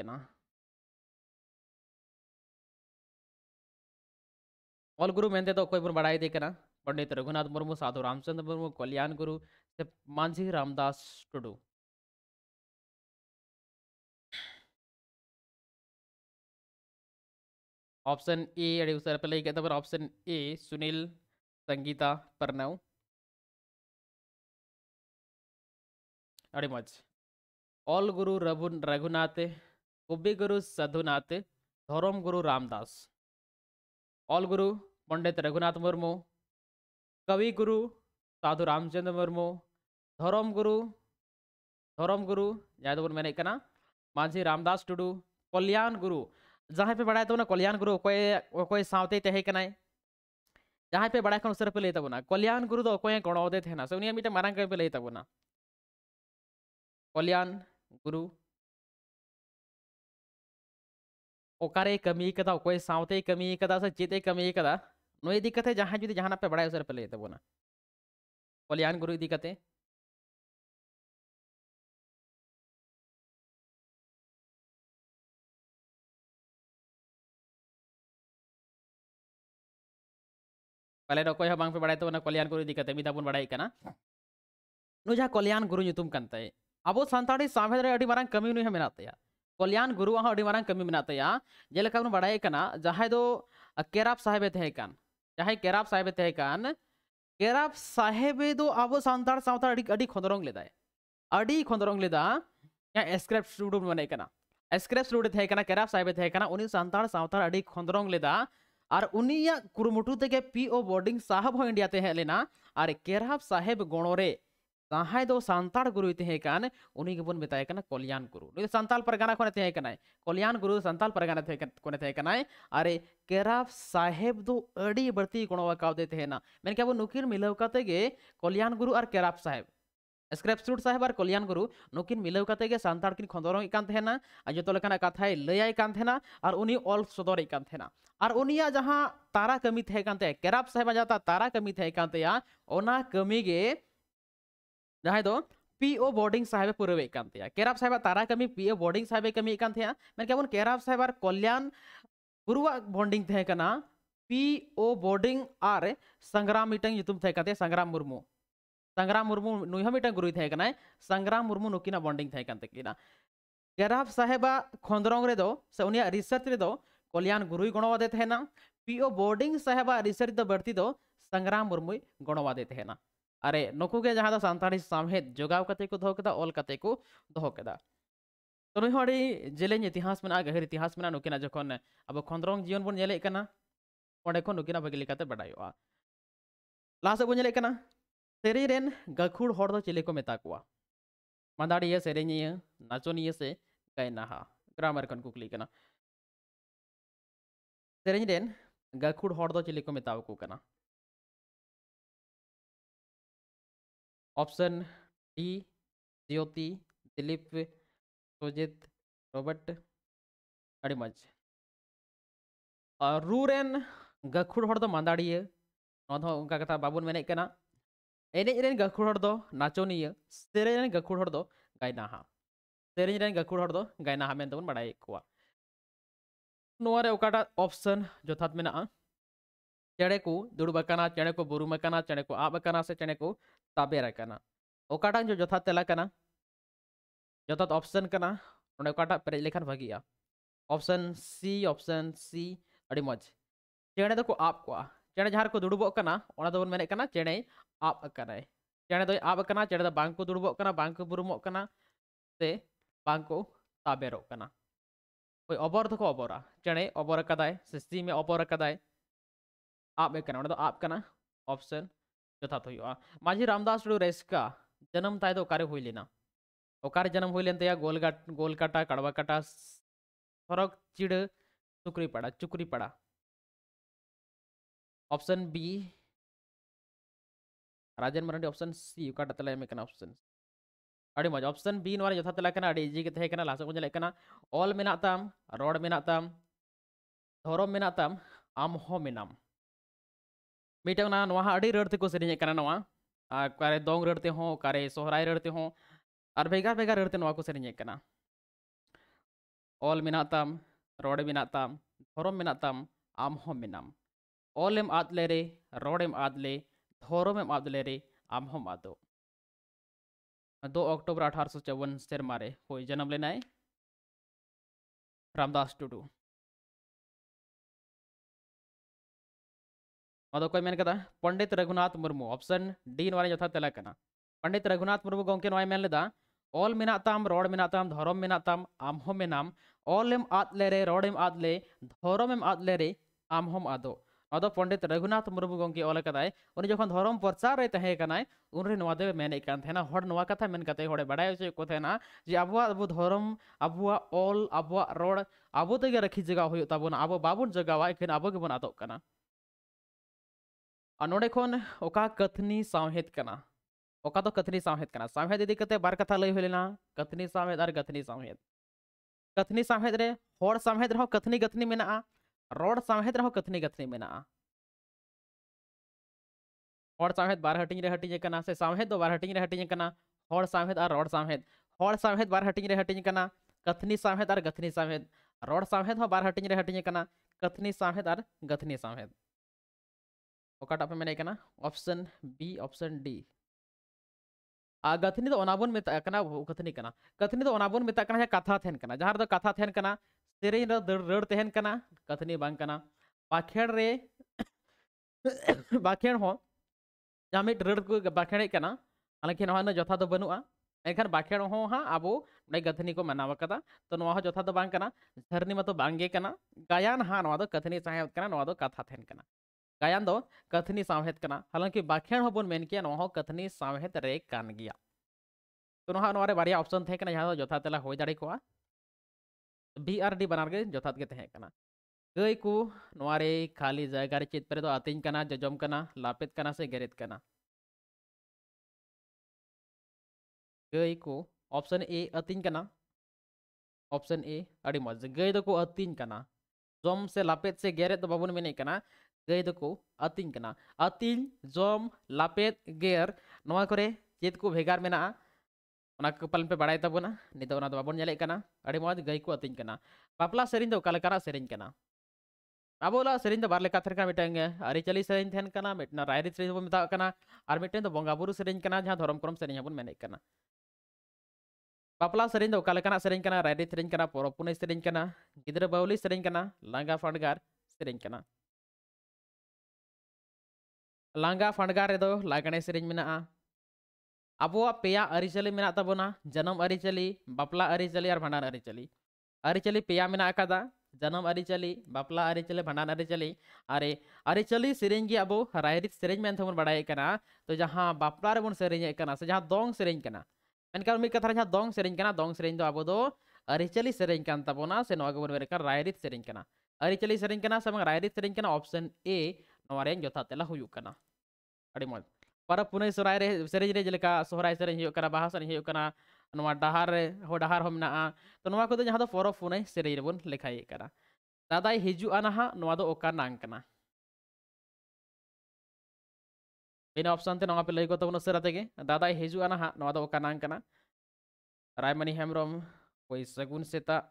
ऑल गुरु मेनते दो बन बड़ाई पंडित रघुनाथ मुर्मू साधु रामचंद्र मुर्मू कल्याण गुरु से मांझी रामदास टुडू ऑप्शन ए अरे उससे पहले ही कहता पर ऑप्शन ए सुनील संगीता परनव अरे मच ऑल गुरु रघु रघुनाथ कुब्बी गुरु सधुनाथ धौरम गुरु रामदास ऑल गुरु पंडित रघुनाथ मुर्मू कवि गुरु साधु रामचंद्र मुर्मू धौरम गुरु धौरम गुरु जहाँ मैंने कना माझी रामदास टुडू कल्याण गुरु जहाँ पे बड़ा तबना तो कल्याण गुरु साते कोई सावते जहाँ पे बड़ा उस पे लैताबना कल्याण गुरु दो तो कोई गणोदे थे से उनिया मिटे मारंग पे लैताबना कल्याण गुरु ओकारे कमी कदा कोई सावते कमी कदा से चेते कमी कदा नो इदी कथे जहाँ जुदी जहाँ पे बड़ा उस पे लैताबना कल्याण गुरु इदी कथे ᱯᱟᱞᱮ ᱚᱠᱚᱭ ᱦᱚᱸ ᱵᱟᱝᱯᱮ ᱵᱟᱲᱟᱭ ᱛᱟᱵᱚᱱᱟ ᱠᱚᱞᱭᱟᱱ ᱜᱩᱨᱩ ᱤᱫᱤ ᱠᱟᱛᱮ ᱢᱤᱫ ᱫᱷᱟᱣ ᱵᱚᱱ ᱵᱟᱲᱟᱭ ᱠᱟᱱᱟ ᱱᱩᱭ ᱡᱟᱦᱟᱸ ᱠᱚᱞᱭᱟᱱ ᱜᱩᱨᱩ ᱧᱩᱛᱩᱢ ᱠᱟᱱ ᱛᱟᱭ ᱟᱵᱚ ᱥᱟᱱᱛᱟᱲᱤ ᱥᱟᱶᱦᱮᱫ ᱨᱮ ᱟᱹᱰᱤ ᱢᱟᱨᱟᱝ ᱠᱟᱹᱢᱤ ᱱᱩᱭ ᱦᱚᱸ ᱢᱮᱱᱟᱜ ᱛᱟᱭᱟ ᱠᱚᱞᱭᱟᱱ ᱜᱩᱨᱩᱣᱟᱜ ᱦᱚᱸ ᱟᱹᱰᱤ ᱢᱟᱨᱟᱝ ᱠᱟᱹᱢᱤ ᱢᱮᱱᱟᱜ ᱛᱟᱭᱟ ᱡᱮᱞᱮᱠᱟ ᱵᱚᱱ ᱵᱟᱲᱟᱭ ᱠᱟᱱᱟ ᱡᱟᱦᱟᱸᱭ ᱫᱚ ᱠᱮᱨᱟᱯ ᱥᱟᱦᱮᱵᱮ ᱛᱟᱦᱮᱸ ᱠᱟᱱ ᱡᱟᱦᱟᱸᱭ ᱠᱮᱨᱟᱯ ᱥᱟᱦᱮᱵᱮ ᱛᱟᱦᱮᱸ ᱠᱟᱱ ᱠᱮᱨᱟᱯ ᱥᱟᱦᱮᱵᱮ ᱫᱚ ᱟᱵᱚ ᱥᱟᱱᱛᱟᱲ ᱥᱟᱶᱛᱟ ᱟᱹᱰᱤ ᱟᱹᱰᱤ ᱠᱷᱚᱸᱫᱽᱨᱚᱝ ᱞᱮᱫᱟᱭ ᱟᱹᱰᱤ ᱠᱷᱚᱸᱫᱽᱨᱚᱝ ᱞᱮᱫᱟ ᱮᱥᱠᱨᱮᱯ ᱥᱴᱩᱰᱩ ᱢᱮᱱᱮ ᱠᱟᱱᱟ एस्क्रेप स्टूडेंट है केराप साहेब थे उन सानतार सावतार अड़ी खंदरोंग लेदा और उनिया कुरमुटु पी ओ बोर्डिंग साहब हो इंडिया तेलना और केराब साहेब गणरे जहाँ दो सानाड़ गुरुकान उनके बन मताये कल्याण गुरु सानाल परगना को कल्याण गुरु सानाल परगना को और केराब साहेब दो अड़ी बड़ती गणवाकावे तेना मिलवे कल्याण गुरु और केराब साहेब स्क्रेपसूट साहेब और कल्याण गुरु नुकिन मिले सानी खदरों तेहन जो कथा लैये और उन्नी अल सदर और उन तारा कमी थे कैराब साहेब जहाँ तारा कमी थे कमी जहां पीओ बोर्डिंग साहेब पुरवे कैराब साहेब तारा कमी पी ओ बोर्डिंग साहेब कमी मेबन कैराब साहेब और कल्याण गुरु बोडिंग पीओ बोर्डिंग और संग्राम मिट्टी संग्राम मुर्मू संग्राम मुर्मू नुह मिट्टन गुरु थे संग्राम मुर्मू नुक बंडिंग थे गराफ साहेब खंदरंग रे दो से उनिया रिसर्च रे दो कल्याण गुरु गणवादे थे पीओ बोर्डिंग साहेब रिसर्च दो बढ़ती दो संग्राम मुर्मू गणवादे थे अरे नुकू के जहां सानताड़ी सामहेद जोगाव कते को दोहे ऑल कते को दोहे तो नुह हड़ी इतिहास में गहर इतिहास में नुकिना जो अब खंदरंग जीवन बन जेले कना ओंडे को नुकिना बगे लेकाते लास्ट बन 세리렌 가쿨 호르도 칠레코 메타쿠아 만다리에 세레니에 나초니에세 가이나하 ग्रामर कन को क्लिक ना सेरेंज रेन गाखुड़ हर दो को मेताव को option D Jyoti Dilip Sujit Robert अड़ी मज रू रेन हर दो मांदाड़िया ᱱᱚᱣᱟ ᱫᱚ ᱚᱱᱠᱟ ᱠᱟᱛᱷᱟ ᱵᱟᱵᱚᱱ ᱢᱮᱱᱮᱫ ᱠᱟᱱᱟ एनेजन गाखुड़ हर नाचनिया सेरे गाखुड़ गायना गायनाहा सेरेन गाखुड़ गायना गायनाहा में बन को ऑप्शन जथात में चेड़े को दुड़बकना चेड़े को बुरुमकना चेड़े को आबकना से चेड़े को ताबेरकना अकाटा जो जथात तेला कना जथात ऑप्शन कना ओने पेरेज लेखान भागिया ऑप्शन सी ऑप्शन सी अड़ी मज चेड़े दो को चेड़े जहाँ को दुड़बना चेड़े आप अकना चेड़े दो आप चेड़े बांको दुड़ब बुरुम से बांको ताबेर कोई अबर तो अबरा चेड़े अबर कदाय से सीमे अबर का आप अकना आप अकना ऑप्शन यथात माझी रामदास टू रेस्का जन्म तय अकारे हुईलना अकारे जन्म हुईलन तेया गोलगा गोलकाटा कड़वाकाटा सरक चिड़ सुक्रीपाड़ा चुक्रीपाड़ा option B Rajan Marandi option C युका डतला ऑप्शन अभी मज़ ऑप्शन बी नारे जथा तेला इजी के लासा को ऑल मेम रड मेम धरम तम आम होना मीटे रड़ते को सेरीज कारे दंग रड़ते हों कारे सहर रड़ते हों और भेगा भेगा रड़ते को सेरीज ऑल मेम रड मेम धरम तम आम होना ऑल एम आदले रे रड़ आदले ᱦᱚᱨᱚᱢᱮᱢ ᱟᱫ आम हम आदो दो अक्टूबर अठारह सौ चौवन सेरमारे कोई जन्म लेना रामदास टुडू अद कोई मैंने कहा पंडित रघुनाथ मुर्मू ऑप्शन डी नवा जो तेला पंडित रघुनाथ मुर्मू गए नवा लेदा ऑल में तम रोड मेना तम धर्म आम हम मेनाम ऑल एम आदले ले रे रोड एम एम रे आम हम आदो अद पंडित रघुनाथ मुर्मू गंगे ऑल कदाय उन जखन धर्म प्रचार रे मेन कथा मेन कते को जे अब अब धर्म अब ऑल अब रोड अब तक रखी जगह होय ताबन अबु बाबुन जगावा एखन गेबन नोड़े कथनी सावहेद तो कथनी सावहेद इदी बार कथा लई होना कथनी सावहेद और गथनी सावहेद कथनी सावहेद रे हड़ सावहेद रहो कथनी गथनी मेना रोड सामहेद रहो कथनी कथनी में हर सामहेद बार हटिंग रे हटिंग कना से सामहेद दो बार हटिंग रे हटिंग कना हर सामहेद आ रोड सामहेद हर सामहेद बार हटिंग रे हटिंग कना कथनी सामहेद आर गथनी सामहेद रोड सामहेद हो बार हटिंग रे हटिंग कना कथनी सामहेद आर गथनी सामहेद ओकाटा पे मने कना ऑप्शन बी ऑप्शन डी आ गथनी तो अनाबुन में कना कथनी कना कथनी तो अनाबुन में कना कथा थेन कना जहार तो कथा थेन कना ᱥᱮᱨᱮᱧ ᱨᱮ ᱫᱟᱹᱲ ᱨᱟᱹᱲ ᱛᱟᱦᱮᱱ ᱠᱟᱱᱟ ᱠᱟᱹᱛᱷᱱᱤ ᱵᱟᱝ ᱠᱟᱱᱟ ᱵᱟᱸᱠᱷᱮᱲ ᱨᱮ ᱵᱟᱸᱠᱷᱮᱲ ᱦᱚᱸ ᱡᱟᱦᱟᱸ ᱢᱤᱫ ᱨᱟᱹᱲ ᱠᱚ ᱵᱟᱸᱠᱷᱮᱲᱮᱜ ᱠᱟᱱᱟ ᱟᱞᱮᱠᱷᱟᱱ ᱱᱚᱣᱟ ᱨᱮᱱᱟᱜ ᱡᱚᱛᱷᱟ ᱫᱚ ᱵᱟᱹᱱᱩᱜᱼᱟ ᱮᱱᱠᱷᱟᱱ ᱵᱟᱸᱠᱷᱮᱲ ᱦᱚᱸ ᱦᱟᱸᱜ ᱟᱵᱚ ᱱᱚᱰᱮ ᱜᱟᱹᱛᱷᱱᱤ ᱠᱚ ᱢᱟᱱᱟᱣ ᱟᱠᱟᱫᱟ ᱛᱚ ᱱᱚᱣᱟ ᱦᱚᱸ ᱡᱚᱛᱷᱟ ᱫᱚ ᱵᱟᱝ ᱠᱟᱱᱟ ᱡᱷᱟᱨᱱᱤ ᱢᱟᱛᱚ ᱵᱟᱝᱜᱮ ᱠᱟᱱᱟ ᱜᱟᱭᱟᱱ ᱦᱟᱸᱜ ᱱᱚᱣᱟ ᱫᱚ ᱠᱟᱹᱛᱷᱱᱤ ᱥᱟᱶᱦᱮᱫ ᱠᱟᱱᱟ ᱱᱚᱣᱟ ᱫᱚ ᱠᱟᱛᱷᱟ ᱛᱟᱦᱮᱱ ᱠᱟᱱᱟ ᱜᱟᱭᱟᱱ ᱫᱚ ᱠᱟᱹᱛᱷᱱᱤ ᱥᱟᱶᱦᱮᱫ ᱠᱟᱱᱟ ᱦᱟᱞᱟᱝᱠᱤ ᱵᱟᱸᱠᱷᱮᱲ ᱦᱚᱸᱵᱚᱱ ᱢᱮᱱ ᱠᱮᱭᱟ ᱱᱚᱣᱟ ᱦᱚᱸ ᱠᱟᱹᱛᱷᱱᱤ ᱥᱟᱶᱦᱮᱫ ᱨᱮ ᱠᱟᱱ ᱜᱮᱭᱟ ᱛᱚ ᱱᱚᱣᱟ ᱱᱚᱣᱟ ᱨᱮ ᱵᱟᱨᱭᱟ ᱚᱯᱥᱚᱱ ᱛᱟᱦᱮᱸ ᱠᱟᱱᱟ ᱡᱟᱦᱟᱸ ᱫᱚ ᱡᱚᱛᱷᱟ ᱛᱮᱞᱟ ᱦᱩᱭ ᱫᱟᱲᱮ ᱠᱚᱜᱼᱟ बी आर डी बनार जोथा गई को नारे खाली जैगा चित पर आती जजम करना लापेद करना से गेरेद करना गई को ऑप्शन ए आती ऑप्शन ए मज गई तो को आती जम से लापेद से गेरेद बाबन मन गई को आती आती जम लापेद गेर ना चेक को भगार मेना पालन पे बड़ा तब निदा बाबन अड़ी बापला से दो कलकारा सेरिन अब सेरिन दो बार लेका रायरी से बो मिता कना और बंगा बापला से दो से रायरी से कना से पुने बाउली से लांगा फंडगार से लांगा फंडगार रे से अब पे आरीचाली मेबना जनम आरीचाली बापला आरीचाली और भाडान आरीचाली आरीचाली पे मे जनम आरीचाली बापला आरीचाली भाडान आरीचाली और आरीचाली से अब रायरीत से बड़ा तो जहाँ बापला रेबन सेरेंगे से जहाँ दंग से मेनकान मिद कथा जहाँ दंग से दंग से अब आरीचाली सेरेंज तबना से नवा बन मेरे रायरित सेरेंज आरीचली से रायरित सेरेंज ऑप्शन ए नवा जथा तेला हुई मज़ परब पुनः सरहरे सेरेजरे जेका सहराई से बहा से हूँ डहारे डहार तो को जहाँ तो परब पुनः सेरे बन लेखाई दादा हजुआ नाक बिना अपशन से ना पे लैक उसे दादा हजुआ नाक रायमणि हेम्रम कोई सेता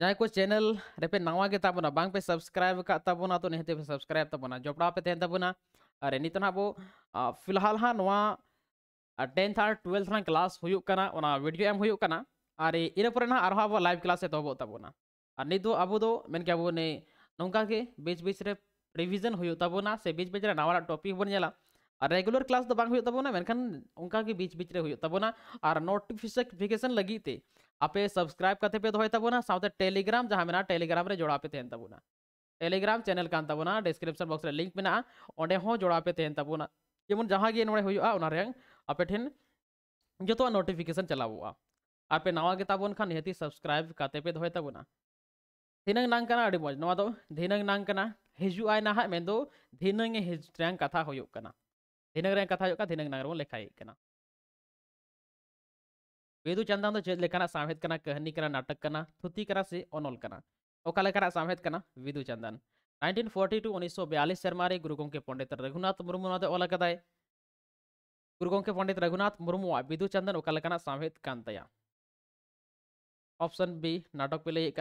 जहाँ को चैनल रेपे नवा के ताबना बांग पे सब्सक्राइब काबना तो निहते पे सब्सक्राइब तब जपड़ा पे तेनताबना अरे नित तो ना बो फिलहाल हाँ नवा टेंथ आर ट्वेल्थ ना क्लास होना वना वीडियो एम होना अरे इनपुर ना और लाइव क्लास से तब तो तबना और नीत तो अब नौका बीच बीच रिविजन होना से बीच बीच नवा टॉपिक बोला रेगुलर क्लास तो बाबा मेखान उनका बीच बीच और नोटिफिकेशन लगते आपे सब्सक्राइब करते पे दोबना साथ टेलीग्राम जहाँ मेरा टेलीग्राम जोड़ा पे तेनता टेलीग्राम चैनल काबना डिस्क्रिप्शन बक्स लिंक में जोड़ा पे तेनता जेबन जहाँ आपे ठेन जो नोटिफिकेशन चलावा और पे नवाबन खान नि सब्सक्राइब करते पे दोबना दिनंग मज़ ना दिनंग हजू आए ना दिनंग हजट कथा होना दिनक कथा हजार दिनक नगर बन लेखा बेदु चंदन चेकना सामेद करना कहनी करना नाटक करना थुती करना से अनल करना ओकालेखना सामेद करना Bidu Chandan nineteen forty two उन्नीस सौ बयालीस सेमारे गुरु गंके पंडित रघुनाथ मुर्मू ना ऑल कदाय गुरु गंके पंडित रघुनाथ मुर्मू बेदु चंदन ओकालेखना सामेद कानपन बी नाटक पे लैक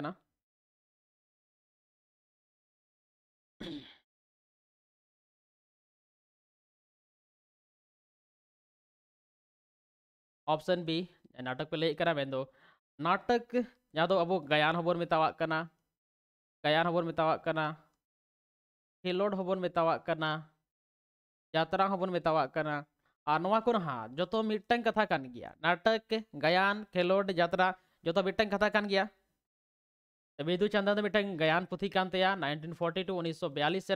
অপশন বি নাটক পেলাই কৰা মইতো নাটক যাতো অবো গিয়ান হবৰ মেতাৱকনা গিয়ান হবৰ মেতাৱকনা খেলোড হবৰ মেতাৱকনা যাত্ৰা হবৰ মেতাৱকনা আৰু নৱকোনা হ যত মিটং কথা কান গিয়া নাটক গিয়ান খেলোড যাত্ৰা যত মিটং কথা কান গিয়া তবি দু চন্দনৰ মিটং গিয়ান পুথি কানতেয়া 1942 1942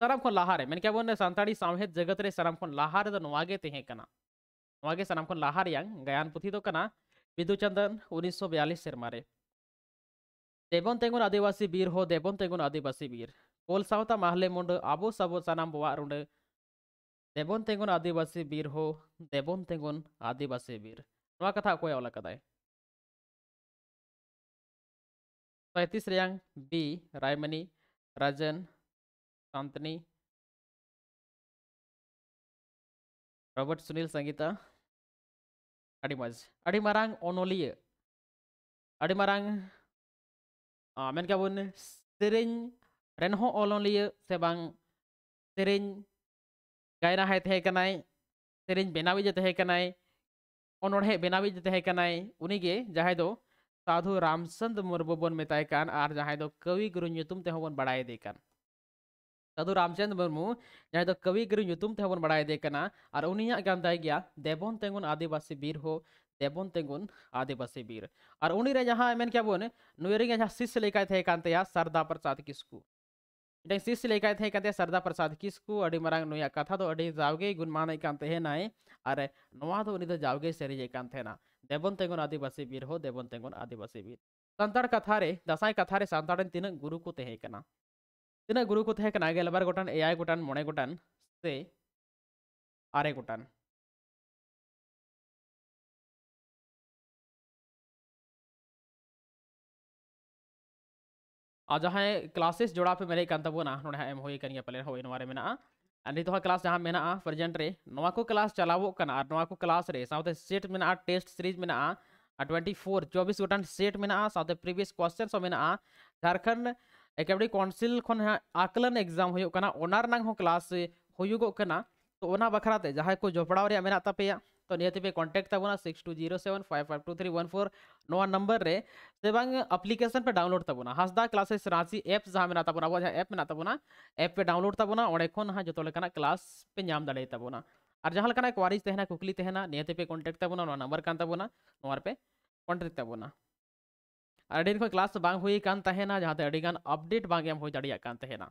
শৰমক লহারে মই কি বনে সান্তাৰি samhেত জগতৰে শৰমক লহারে নৱাগে তেহেকনা ᱱᱚᱣᱟ ᱜᱮ ᱥᱟᱱᱟᱢ ᱠᱷᱚᱱ ᱞᱟᱦᱟ ᱨᱮᱭᱟᱜ ᱜᱟᱭᱟᱱ ᱯᱩᱛᱷᱤ ᱫᱚ ᱠᱟᱱᱟ ᱵᱤᱫᱩ ᱪᱟᱸᱫᱟᱱ ᱩᱱᱤᱥᱥᱚ ᱵᱤᱭᱟᱞᱞᱤᱥ ᱥᱮᱨᱢᱟ ᱨᱮ ᱫᱮᱵᱚᱱ ᱛᱮᱸᱜᱚᱱ ᱟᱹᱫᱤᱵᱟᱹᱥᱤ ᱵᱤᱨ ᱦᱚᱸ ᱫᱮᱵᱚᱱ ᱛᱮᱸᱜᱚᱱ ᱟᱹᱫᱤᱵᱟᱹᱥᱤ ᱵᱤᱨ ᱠᱚᱞ ᱥᱟᱶᱛᱟ ᱢᱟᱦᱞᱮ ᱢᱩᱸᱰᱟᱹ ᱟᱵᱚ ᱥᱟᱵᱚ ᱥᱟᱱᱟᱢ ᱵᱚᱣᱟᱜ ᱨᱩᱸᱰᱟᱹ देवन तेंगुन आदिवासी वीर हो देवन तेंगुन आदिवासी वीर नवा कथा को ऑल कदाय पैंतीस बी रायमनी राजन शांतनी रॉबर्ट सुनील संगीता मज़ मारांग मारांग मनकाबन सेरें रेनह ओलिया से बांग सेरें गायन है सेरें बनाविजे बनाविजे जहां साधु रामचंद मुरमू बन मेत कवि गुरु बड़ा देखान साधु रामचंद मुरमु जहाँ कविगुरुन बड़ा और उनिया गान दाय देवन तेगुन आदिवासी बीर हो देवन तेगुन आदिवासी बीर और उनरे जहाँ बन नुरी शीर्ष लेखा थे सरदा प्रसाद किसकू मिटे शीर्ष सरदा प्रसाद किसको अभी मांग नुआ कथा तो जागे गुणमानी और जागे सेरीजेना देवन तेगुन आदिवासी बीर हो देवन तेगुन आदिवासी बीर सानाड़ कथा दसाई कथा सानाड़ तीन गुरु को तीना गुरु को ᱛᱟᱦᱮᱸ ᱠᱟᱱᱟ ᱜᱮᱞᱵᱟᱨ ᱜᱚᱴᱟᱝ ᱮᱭᱟᱭ ᱜᱚᱴᱟᱝ ᱢᱚᱬᱮ ᱜᱚᱴᱟᱝ ᱥᱮ ᱟᱨᱮ ᱜᱚᱴᱟᱝ और जहाँ क्लासेस जोड़ा पे मेरे तबना ना एम हुई पहले हो नवा में नित तो क्लास हाँ, जहाँ में प्रेजेंट रे को क्लास चलावो को क्लास रे साथ सेट में टेस्ट सीरीज में ट्वेंटी फोर चौबीस गोटान सेट में साथ प्रीवियस क्वेश्चन सब में झारखंड एकेडमी काउंसिल हाँ, आकलन एग्जाम क्लास ᱨᱮᱱᱟᱜ ᱦᱚᱸ जहाँ को ᱠᱟᱱᱟ ᱛᱚ तो निहती पे contact six two zero seven five five two three one four ना नंबर रे से बांग एप्लीकेशन पे डाउनलोड तब हसदा क्लासेस रांची एप जहाँ मेना अब जहाँ एप में तब एप पे डाउनलोड तब हाँ जो क्लास पे नाम दाड़े और जहाँ लेकाना क्वारीज तेना कुकली तेना निहती पे कॉन्टैक्ट तबना नवा नंबर पे कन्टेक्ट तबना ᱟᱹᱰᱤ ᱨᱚᱠᱚᱢ ᱠᱞᱟᱥ ᱵᱟᱝ ᱦᱩᱭ ᱠᱟᱱ ᱛᱟᱦᱮᱱᱟ ᱡᱟᱦᱟᱸᱛᱮ ᱟᱹᱰᱤ ᱜᱟᱱ ᱟᱯᱰᱮᱴ ᱵᱟᱝ ᱮᱢ ᱦᱩᱭ ᱫᱟᱲᱮᱭᱟᱜ ᱠᱟᱱ ᱛᱟᱦᱮᱱᱟ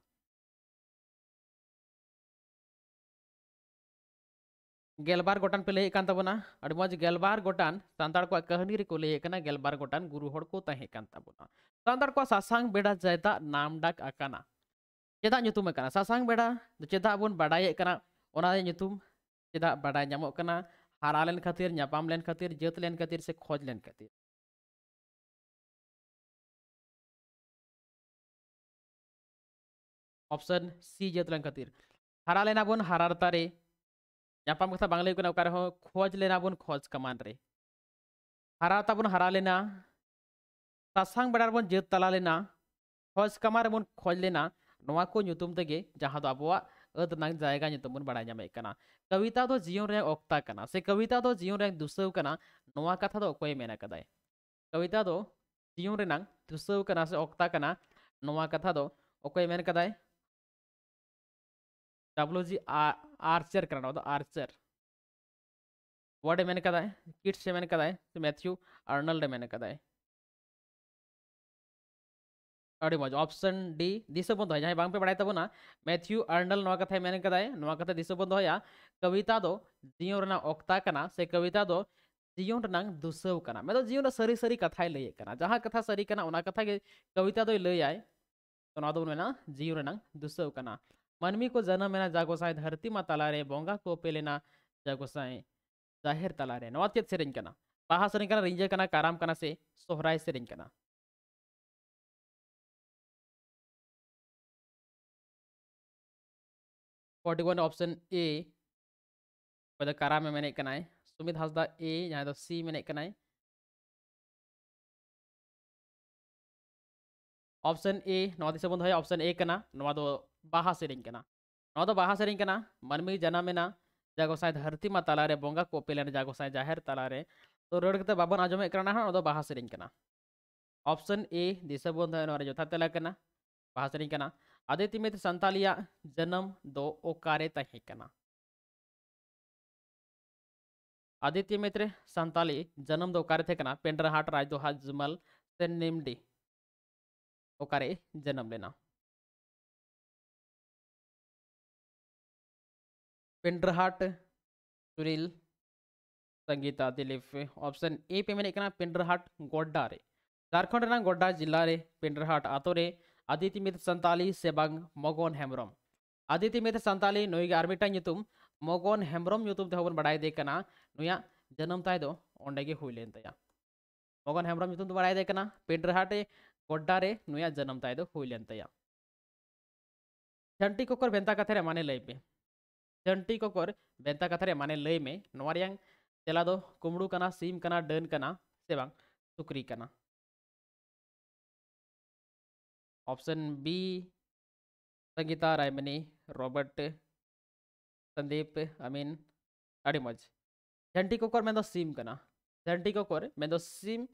ᱜᱮᱞᱵᱟᱨ ᱜᱚᱴᱟᱱ ᱯᱮ ᱞᱟᱹᱭᱮᱫ ᱠᱟᱱ ᱛᱟᱵᱚᱱᱟ ᱟᱹᱰᱤ ᱢᱚᱡᱽ ᱜᱮᱞᱵᱟᱨ ᱜᱚᱴᱟᱱ ᱥᱟᱱᱛᱟᱲ ᱠᱚᱣᱟᱜ ᱠᱟᱹᱦᱱᱤ ᱨᱮᱠᱚ ᱞᱟᱹᱭᱮᱫ ᱠᱟᱱᱟ ᱜᱮᱞᱵᱟᱨ ᱜᱚᱴᱟᱱ ᱜᱩᱨᱩ ᱦᱚᱲ ᱠᱚ ᱛᱟᱦᱮᱸ ᱠᱟᱱ ᱛᱟᱵᱚᱱᱟ ᱥᱟᱱᱛᱟᱲ ᱠᱚᱣᱟᱜ ᱥᱟᱥᱟᱝ ᱵᱮᱲᱟ ᱪᱮᱫᱟᱜ ᱱᱟᱢ ᱰᱟᱠ ᱟᱠᱟᱱᱟ ᱪᱮᱫᱟᱜ ᱧᱩᱛᱩᱢ ᱟᱠᱟᱱᱟ ᱥᱟᱥᱟᱝ ᱵᱮᱲᱟ ᱪᱮᱫᱟᱜ ᱵᱚᱱ ᱵᱟᱰᱟᱭᱮᱫ ᱠᱟᱱᱟ ᱚᱱᱟ ᱧᱩᱛᱩم ᱪᱮᱫᱟᱜ ᱵᱟᱰᱟᱭ ᱧᱟᱢᱚᱜ ᱠᱟᱱᱟ ᱦᱟᱨᱟ ᱞᱮᱱ ᱠᱷᱟᱹᱛᱤᱨ ᱧᱟᱯᱟᱢ ᱞᱮᱱ ᱠᱷᱟᱹᱛᱤᱨ ᱡᱟᱹᱛ ᱞᱮᱱ ᱠᱷᱟᱹᱛᱤᱨ ᱥᱮ ᱠᱷᱚᱡ ᱞᱮᱱ ᱠᱷᱟᱹᱛᱤᱨ ऑप्शन सी जे तुलन खातिर हरा लेना बोन हरारता रे यहाँ पर बांगला युक्त नौकर हो खोज लेना बोन खोज कमान रे हरारता बोन हरा लेना सासांग बड़ार बोन जे तला लेना खोज कमार बोन खोज लेना नवा को नुतुम तगे जहां तो आपवा अद नंग जाएगा बड़ा कविता तो जीवन रे से कविता तो जीवन रे दुसव कथा तो कोई मेना कदाय कविता तो जीवन रे से ओक्ता कथा तो ओके मेन कदाय डब्ल्यू जी आर्चर करना होता आर्चर वर्ड मैंने कदा है किट्स से मैंने कदा है तो मैथ्यू अर्नल्ड मैंने कदा है अरे मज ऑप्शन डी दिस बंद है जहाँ बांग पे पढ़ाया तब ना मैथ्यू अर्नल नवा कथा मैंने कदा है नवा कथा दिस बंद है कविता दो जीवन रना ओक्ता कना से कविता दो जीवन रना दुसव करना मैं तो जीवन सरी कथा ही लिए करना जहाँ कथा सरी करना कना कथा के कविता दो ले आए तो ना दो जीवन रना दुसव करना मनमी को जन्म जन्मना जागोसाय धरती में तलारे बंगा को पेलेना जागोसाय जाहिर तलारे नवा चेत सेन बहा से सेरेंज कना रिंजे कना काराम कना से सोहराय सेरेंज forty one option A pada में मेने सुमित हासदा ए यहाँ तो सी मेने ऑप्शन ए दिसंबर है ऑप्शन ए का बहा से बहा से मनमी जनामेना जगोसाय धरती में तला बंगा कोपेल जगोसाय जाहिर तलारे तो रड़ते बाबन आजमे बहा से ऑप्शन ए दिसंबर है जथा तेल बहा से आदित्य मित्र सन्तालिया जन्म दो ओकारे आदित्य मित्र सन्ताली जन्म दो ओकारे पेंडरहाट राजदोहा जमल से निमडी ओकारे जन्म लेना पिंडरहाट सुनील संगीता दिलीप ऑप्शन ए पे मैंने कहना पिंडरहाट गोड्डा रे झारखंड ना गोड्डा जिला रे पिंडरहाट आतो रे आदित्य मित्र संताली सेबंग मोगोन हेम्ब्रम आदित्य मित्र संताली नुई आर्मिटा नितुम मोगोन हेम्ब्रम नितुम तेबन बड़ाई दे नुया जन्म ताय दो ओंडे के हुई लेन तया मोगन हेम्ब्रम नितुम तो बड़ाई दे कना गड्डारे नुआ जन्म तय हुईलेन तया जंटी कोकर बेंता कथा माने लैपे जंटी कोकर बेंता कथा माने लैमे में नवा दो कुमड़ू कना सीम कना डन कना से बांग सुक्री कना option B Sangeeta Raimani Robert Sandeep Amin अड़ी मज जंटी कोकर में दो सीम कना जंटी कोकर में दो सीम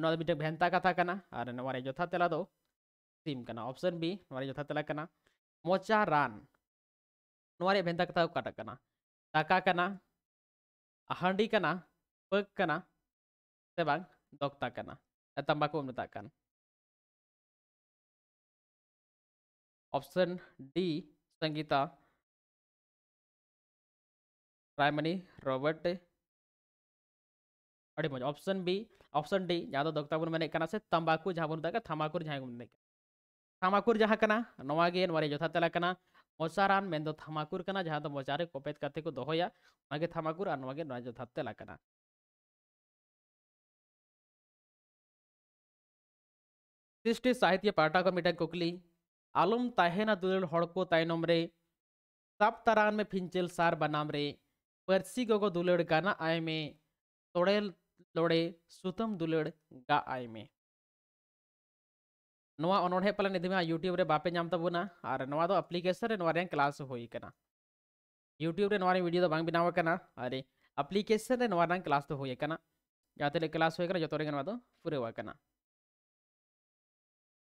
मिटे भेंता कथा और जथा तला तो सीम करना ऑप्शन बी जथा तला मोचा रान भेंता कथा काटा कर दाका हाँडी का पकना से बांग दगता का तम्बाकू मत ऑप्शन डी संगीता प्राइमनी रॉबर्ट अभी मज ऑप्शन बी ऑप्शन डी जहाँ दक्ताबू में से तम्बाकू जहाँ बन थामाकुर थामाकुर जहाँ चलान मचारान में थामाकुर जहाँ मचारे तो तो कपेद करते को दहया थामाकुर जथा चलान सृष्टि साहित्य पाटा को मिटा कुकली आलम तहेना दुलल हड़को तयनमे साप तारान में फिंचल सार बनाम रे पर्सी गगो दुलड़ गाना आय में तोड़ेल ᱞᱚᱲᱮ ᱥᱩᱛᱟᱹᱢ ᱫᱩᱞᱟᱹᱲ ᱜᱟ ᱟᱭ ᱢᱮ ᱱᱚᱣᱟ ᱚᱱᱚᱬᱦᱮ ᱯᱟᱞᱮ ᱱᱤᱫᱷᱤ ᱢᱟ ᱤᱭᱩᱴᱤᱭᱩᱵ ᱨᱮ ᱵᱟᱯᱮ ᱧᱟᱢ ᱛᱟᱵᱚᱱᱟ ᱟᱨ ᱱᱚᱣᱟ ᱫᱚ ᱮᱯᱞᱤᱠᱮᱥᱚᱱ ᱨᱮ ᱱᱚᱣᱟ ᱨᱮᱭᱟᱜ ᱠᱞᱟᱥ ᱦᱩᱭ ᱟᱠᱟᱱᱟ ᱤᱭᱩᱴᱤᱭᱩᱵ ᱨᱮ ᱱᱚᱣᱟ ᱨᱮᱭᱟᱜ ᱵᱷᱤᱰᱤᱭᱳ ᱫᱚ ᱵᱟᱝ ᱵᱮᱱᱟᱣ ᱟᱠᱟᱱᱟ ᱟᱨ एप्लीकेशन रे नवाना क्लास तो हुई करना जाते ले क्लास होएगा जो तो रेगा तो पूरे हुआ करना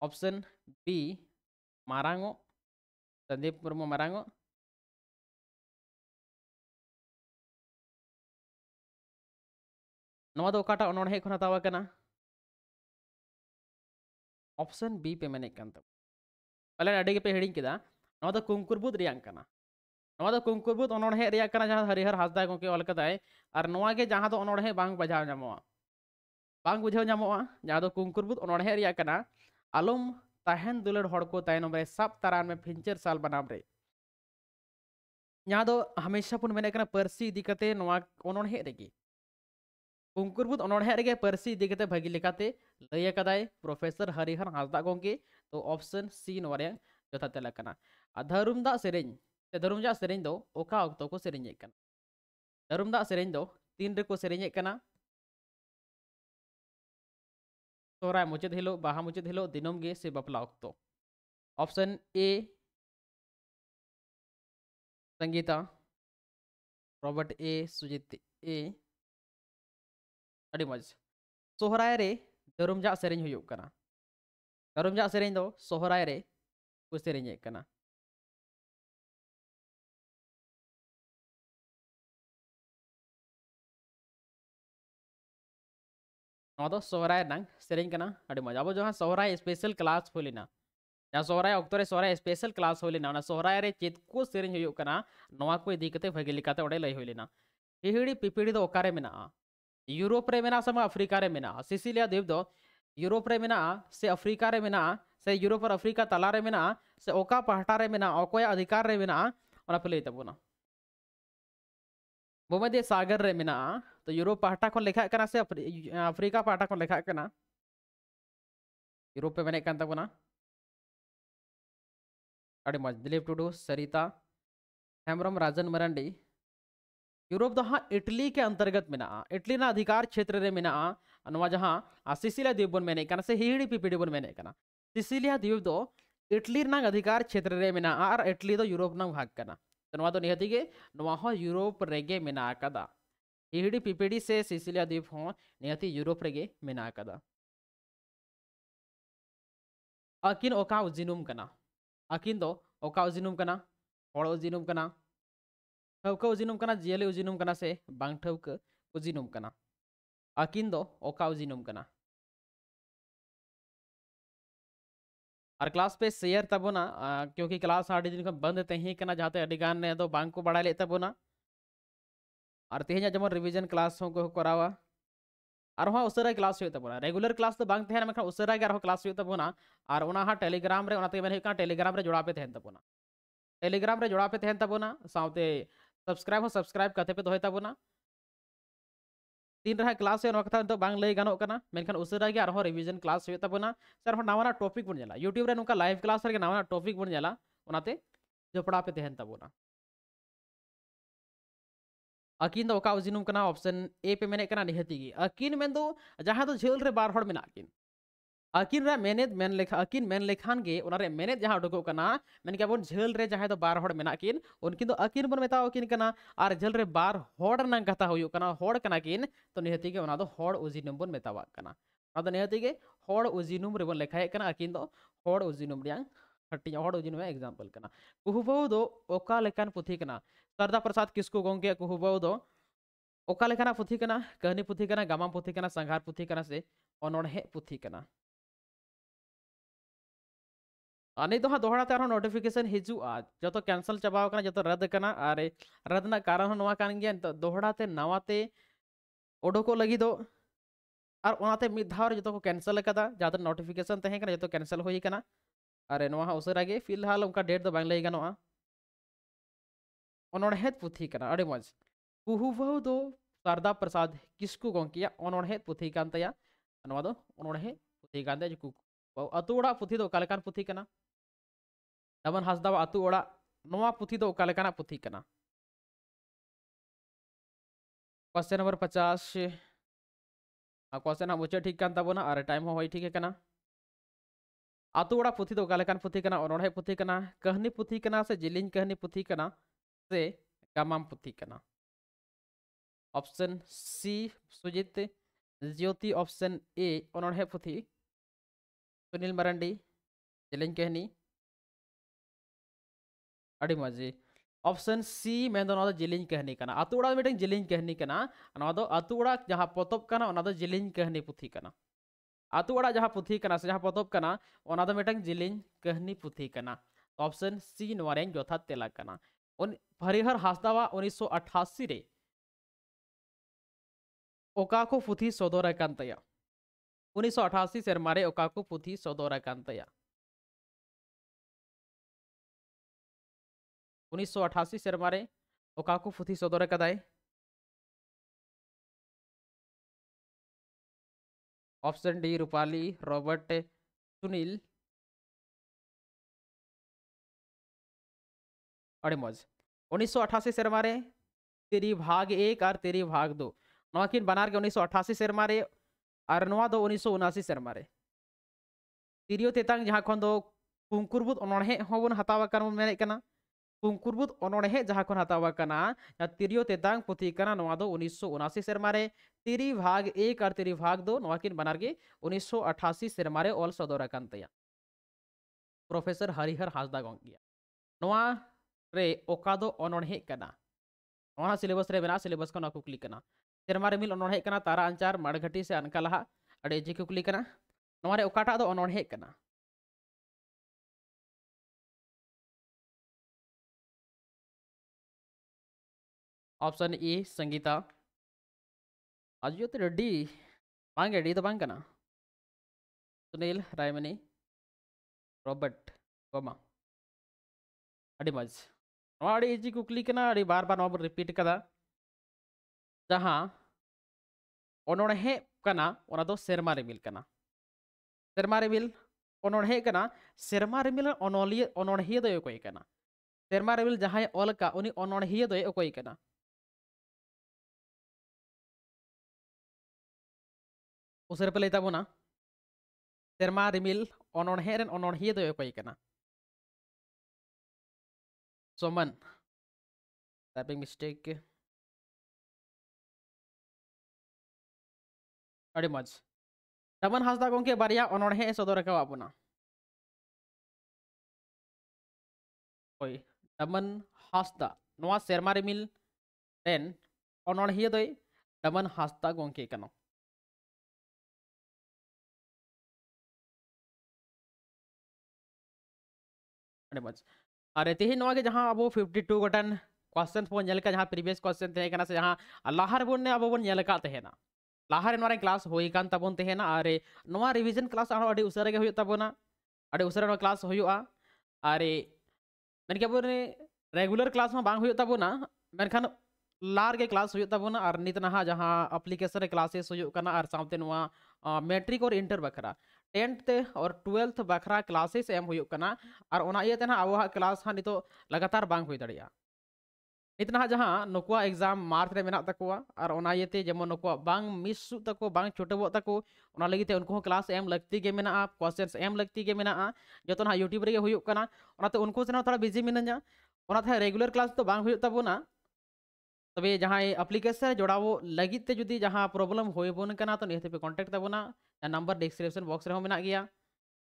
ऑप्शन बी मारांगो संदीप मुर्मू मारांगो नाट हेकना ऑप्शन बी पे मेने पहले अड़े पे हिड़ी कदा कुंकुरबूद कुंकुरबूद हरिहर हासदा गोके अलकदाये और तो बांग बजाव जमुआ बांग बुझे जमुआ जहाँ तो कुंकुरबूद आलम तहन दुलड़ों सब तारान में फिंचर साल बनाम जहाँ तो हमेशा बोन मेने पर्सी इदी ᱩᱱᱠᱩᱨᱵᱩᱫ ᱚᱱᱚᱲᱦᱮ ᱨᱮᱜᱮ ᱯᱟᱹᱨᱥᱤ ᱤᱫᱤ ᱠᱟᱛᱮ ᱵᱷᱟᱹᱜᱤ ᱞᱮᱠᱟᱛᱮ ᱞᱟᱹᱭ ᱟᱠᱟᱫᱟᱭ ᱯᱨᱚᱯᱷᱮᱥᱚᱨ ᱦᱟᱨᱤᱦᱟᱨ ᱦᱟᱸᱥᱫᱟ ᱜᱚᱝᱠᱮ ᱛᱚ ᱚᱯᱥᱚᱱ ᱥᱤ ᱱᱚᱣᱟ ᱨᱮᱭᱟᱜ ᱡᱚᱛᱷᱟᱛ ᱛᱮᱞᱟ ᱠᱟᱱᱟ ᱟᱨ ᱫᱷᱟᱨᱩᱢᱫᱟᱜ ᱥᱮᱨᱮᱧ ᱥᱮ ᱫᱷᱟᱨᱩᱢᱫᱟᱜ ᱥᱮᱨᱮᱧ ᱫᱚ ᱚᱠᱟ ᱚᱠᱛᱚ ᱠᱚ ᱥᱮᱨᱮᱧᱮᱫ ᱠᱟᱱᱟ ᱫᱷᱟᱨᱩᱢᱫᱟᱜ ᱥᱮᱨᱮᱧ ᱫᱚ ᱛᱤᱱ ᱨᱮᱠᱚ ᱥᱮᱨᱮᱧᱮᱫ ᱠᱟᱱᱟ ᱥᱚᱦᱨᱟᱭ ᱢᱩᱪᱟᱹᱫ ᱦᱤᱞᱳᱜ ᱵᱟᱦᱟ ᱢᱩᱪᱟᱹᱫ ᱦᱤᱞᱳᱜ ᱫᱤᱱᱟᱹᱢ ᱜᱮ ᱥᱮ ᱵᱟᱯᱞᱟ ᱚᱠᱛᱚ ऑप्शन ए संगीता रॉबर्ट ए सुजीत ए अभी मज़ सहरारे दरुमजा से दरुमजा से सहरारे को से सहरा से मज़ अब जहाँ सहरा स्पेशल क्लास होलना जहाँ सहरा अक्त सहरा स्पेशल क्लास होलना सहरारे चेक को से भागी लैलना हिहड़ी पिपड़ी तो अकारे मेना ಯುರೋಪ್ರೇಮಿನ ಸಮ मेना सिसिलिया द्वीप ದೇವ್ದು यूरोप रे मेना से अफ्रीका रे मेना से यूरोप और अफ्रीका तला रे मेना से ओका पहाटा रे मेना ओकोया अधिकार रे मेना और पे लेना भूमध्य सागर रे मेना तो यूरोप पहाटा को लेखा करना से अफ्रीका पहाटा को लेखा करना यूरोप पे मेने कान तबना अड़ी मज दिलीप टुडू सरिता हेम्ब्रम राजन मरांडी यूरोप दहा इटली के अंतर्गत में इटली ना अधिकार क्षेत्र रे में नवा जहाँ सिसिलिया द्वीप बन मेने से हिड़ी पिपीड़ी बन मेने सिसिलिया द्वीप दो इटली ना अधिकार क्षेत्र रे में और इटली दो यूरोप ना भाग करना तो नवा निहती के नवा हो यूरोप रेगे में आकदा हिड़ी पिपीड़ी से सिसिलिया द्वीप हो निहती यूरोप रेगे में आकदा अकिन ओका उजिनुम करना अकिन दो ओका उजिनुम करना और उजिनुम करना ᱴᱷᱟᱹᱣᱠᱟᱹ ᱩᱡᱤᱱᱩᱢ जेली ᱡᱤᱭᱟᱹᱞᱤ से ᱠᱟᱱᱟ ᱥᱮ ᱵᱟᱝ ᱴᱷᱟᱹᱣᱠᱟᱹ ᱩᱡᱤᱱᱩᱢ ᱠᱟᱱᱟ और क्लास पे शेयर तबना क्योंकि क्लास आठ दिन बंद तेही करना जहाँ अड़ीगान ने बांग को बड़ा लेते और तेहे जमन रिविजन क्लास हो को करावा और हाँ उसरा क्लास होता रेगुलर क्लास तो बांग तेहन मेखा उसरा क्लास होता और हाँ टेलीग्राम रे टेलीग्राम रे जोड़ा पे तेहन तबोना टेलीग्राम रे जोड़ा पे तेहन तबना साथ सब्सक्राइब ᱦᱚᱸ ᱥᱟᱵᱥᱠᱨᱟᱭᱤᱵ ᱠᱟᱛᱮ ᱯᱮ ᱫᱚᱦᱚᱭ तीन रहा क्लास होना कथा तो बांग लई गनों कना मेनखान उसरा गे आरो रिवीजन क्लास होय तबना सर हम नावाना टॉपिक बन जाला यूट्यूब रे नुका लाइव क्लास रे नावाना टॉपिक बन जाला ओनाते जोपड़ा पे तहन तबना अकिन दो तो का उजिनुम कना ऑप्शन ए पे मेने कना निहती की अकिन मेन दो तो, जहां तो झेल रे बार हड़ मेना अकिन अकिन मेनेद मेन लेखा अकिन मेन लेखान गे उनारे मेनेद जहां उडुगोक कना मेनके बोन झेल रे जहां तो बार होड मेना किन उनकिन तो अकिन बोन मेताव किन कना आर झेल रे बार होड न कथा होयो कना होड कना किन तो नेहती के उना तो होड उजी नंबर मेतावा कना अद तो नेहती के होड उजी नंबर बोन लेखाय कना अकिन हटिया तो होड उजी नंबर एग्जांपल कना कुहुबौ दो ओका लेखान पुथी कना सरदा प्रसाद किसको गोंगे कुहुबौ दो ओका लेखाना पुथी कना कहनी पुथी कना गामा पुथी कना संघार पुथी कना से अनोड़ हे पुथी कना नहीं तो हाँ दोहरा तारा नोटिफिकेशन हिजूआ जो तो कैंसल चबाव जो तो रद्द करना रद्द कारण हो नवा उडोक लगे तो ते नवा ते लगी दो और उनाते मिद धाव जो तो कैंसल कदा ज्यादा नोटिफिकेशन तेहे जो तो कैंसल हुई करना और नवा हाँ, फिलहाल उनका डेट तो बांग लई गनोआ अनोड़हेद पुथी करना अड़े मज कुहुवहु दो शारदा प्रसाद किसकू गोंकिया अनोड़हेद पुथी कान तया पुथी कानते तया अतुड़ा पुथी तो पुथी करना ᱰᱟᱵᱟᱱ ᱦᱟᱸᱥᱫᱟ ᱟᱛᱩ ओड़ा ᱱᱚᱣᱟ ᱯᱩᱛᱷᱤ ᱫᱚ ᱚᱠᱟ ᱞᱮᱠᱟᱱᱟᱜ ᱯᱩᱛᱷᱤ ᱠᱟᱱᱟ क्वेश्चन नंबर पचास क्वेश्चन हम उचे ठीक तबना और टाइम हो ठीक है ओड़ा पुथी तो अकालेकान पुथी अनड़े पुथी कहनी पुथी से जिलिंग कहनी पुथी से गामाम पुथी option C Sujit Jyoti option A अनड़े पुथी सुनील मरंडी जिलिंग कहनी ಅಡಿಮಜಿ ऑप्शन सी में जिले कहनी अतु अड़ा जिले कहनी अतु अड़ा जहाँ पतब जिले कहनी पुथी आतु अड़ा जहाँ पुथी से जहाँ पतब जिले कहनी पुथी तो ऑप्शन सी नवारे यथात तेला उन हरिहर हासदावा उन्नीस सौ अठासी रे ओका को पुथी सदर उन्नीस सौ अठासी सेरमारे ओका को पुथी सदर उन्नीस सौ अठासी से हमारे फुथी सदोरे कदाई option D Rupali Robert Sunil अड़ेमज उन्नीस सौ अठासी से तेरी भाग एक और तेरी भाग दो नवाकिन बनार के उन्नीस सौ अठासी से हमारे और नवा दो उन्नीस सौ उनासी सेरमारे तिरियो तेतांग जहाँ खन दो कुंकुरबुद अनड़े हबन हतावा मेरे कना कुंकुरबुद अनड़े जहाँ को हतावकना तिरियो तेदा पुथीना उनासी सेमारे तिरी भाग एक और तिरी भाग दो किन बनारे उन्नीसशो अठासी सेमारे ऑल सदर तेया प्रोफेसर हरिहर हासदा गंगे अनड़े सिलेबस सिलेबस को कुकली सेमारे मिल अनड़े तारा अंचार माड़घाटी से अनका लहा अजी कुकली अनड़े ऑप्शन ए संगीता अजयोत तो रेड्डी बांगे डी तो ना सुनील रायमनी रॉबर्ट गोमा अड़ी मज नवा अड़ी इजी कुकली ना अड़ी बार बार नवा रिपीट कदा जहाँ अनोड़हे कना ओना दो सेरमा रिमिल कना सेरमा रिमिल उन्होंने अनोड़हे कना सेरमा रिमिल अनोलिय अनोड़हे दो कोई कना सेरमा रिमिल जहाँ ऑल का उन्हीं अनोड़हे दो तो कोई कना उसे पे लैताबना सेमा रिमिल अनहेरें अनहे दिन समान टाइपिंग मिस्टेक मज रमन हासदा गंके बारे अनहे सदर रखना रमन हासदा सेमा रिमिल रमन हासदा गंके पाँच और रहते ही के जहाँ अब फिफ्टी टू गटन क्वेश्चन बो जहाँ प्रिवियस क्वेश्चन तहना से जहाँ लाहार बोन अब बन तहना लाहारे नोरे क्लास होई कान और रिविजन क्लास उसे अडी तबना अडी क्लास होयआ के बोरे रेगुलर क्लास में बांग होय क्लास होय तबना और नितना जहां एप्लीकेशन क्लासेस होय और साथे मेट्रिक और इंटर बखरा टेंथ और टुवेल्थ बखरा क्लासेस एम होना और ना अब क्लास हाँ नित लगातार बांग हो दाड़ा नितना जहाँ नुकुआ एग्जाम मार्च में मेते जेमन नुकुआ बांग मिस तको बांग छुटबो तको उनको क्लास एम लगती के मेना क्वेश्चन एम लगती के मेना जो ना यूट्यूब रे उनको से थोड़ा बिजी मेना रेगुलर क्लास तो बांग हो तब जहाँ एप्लीकेशन जोड़ा लगित जुदी जहाँ प्रॉब्लम होबन तो निहत पे कन्टेक्ट तबना नंबर डिस्क्रिप्शन बक्स रहा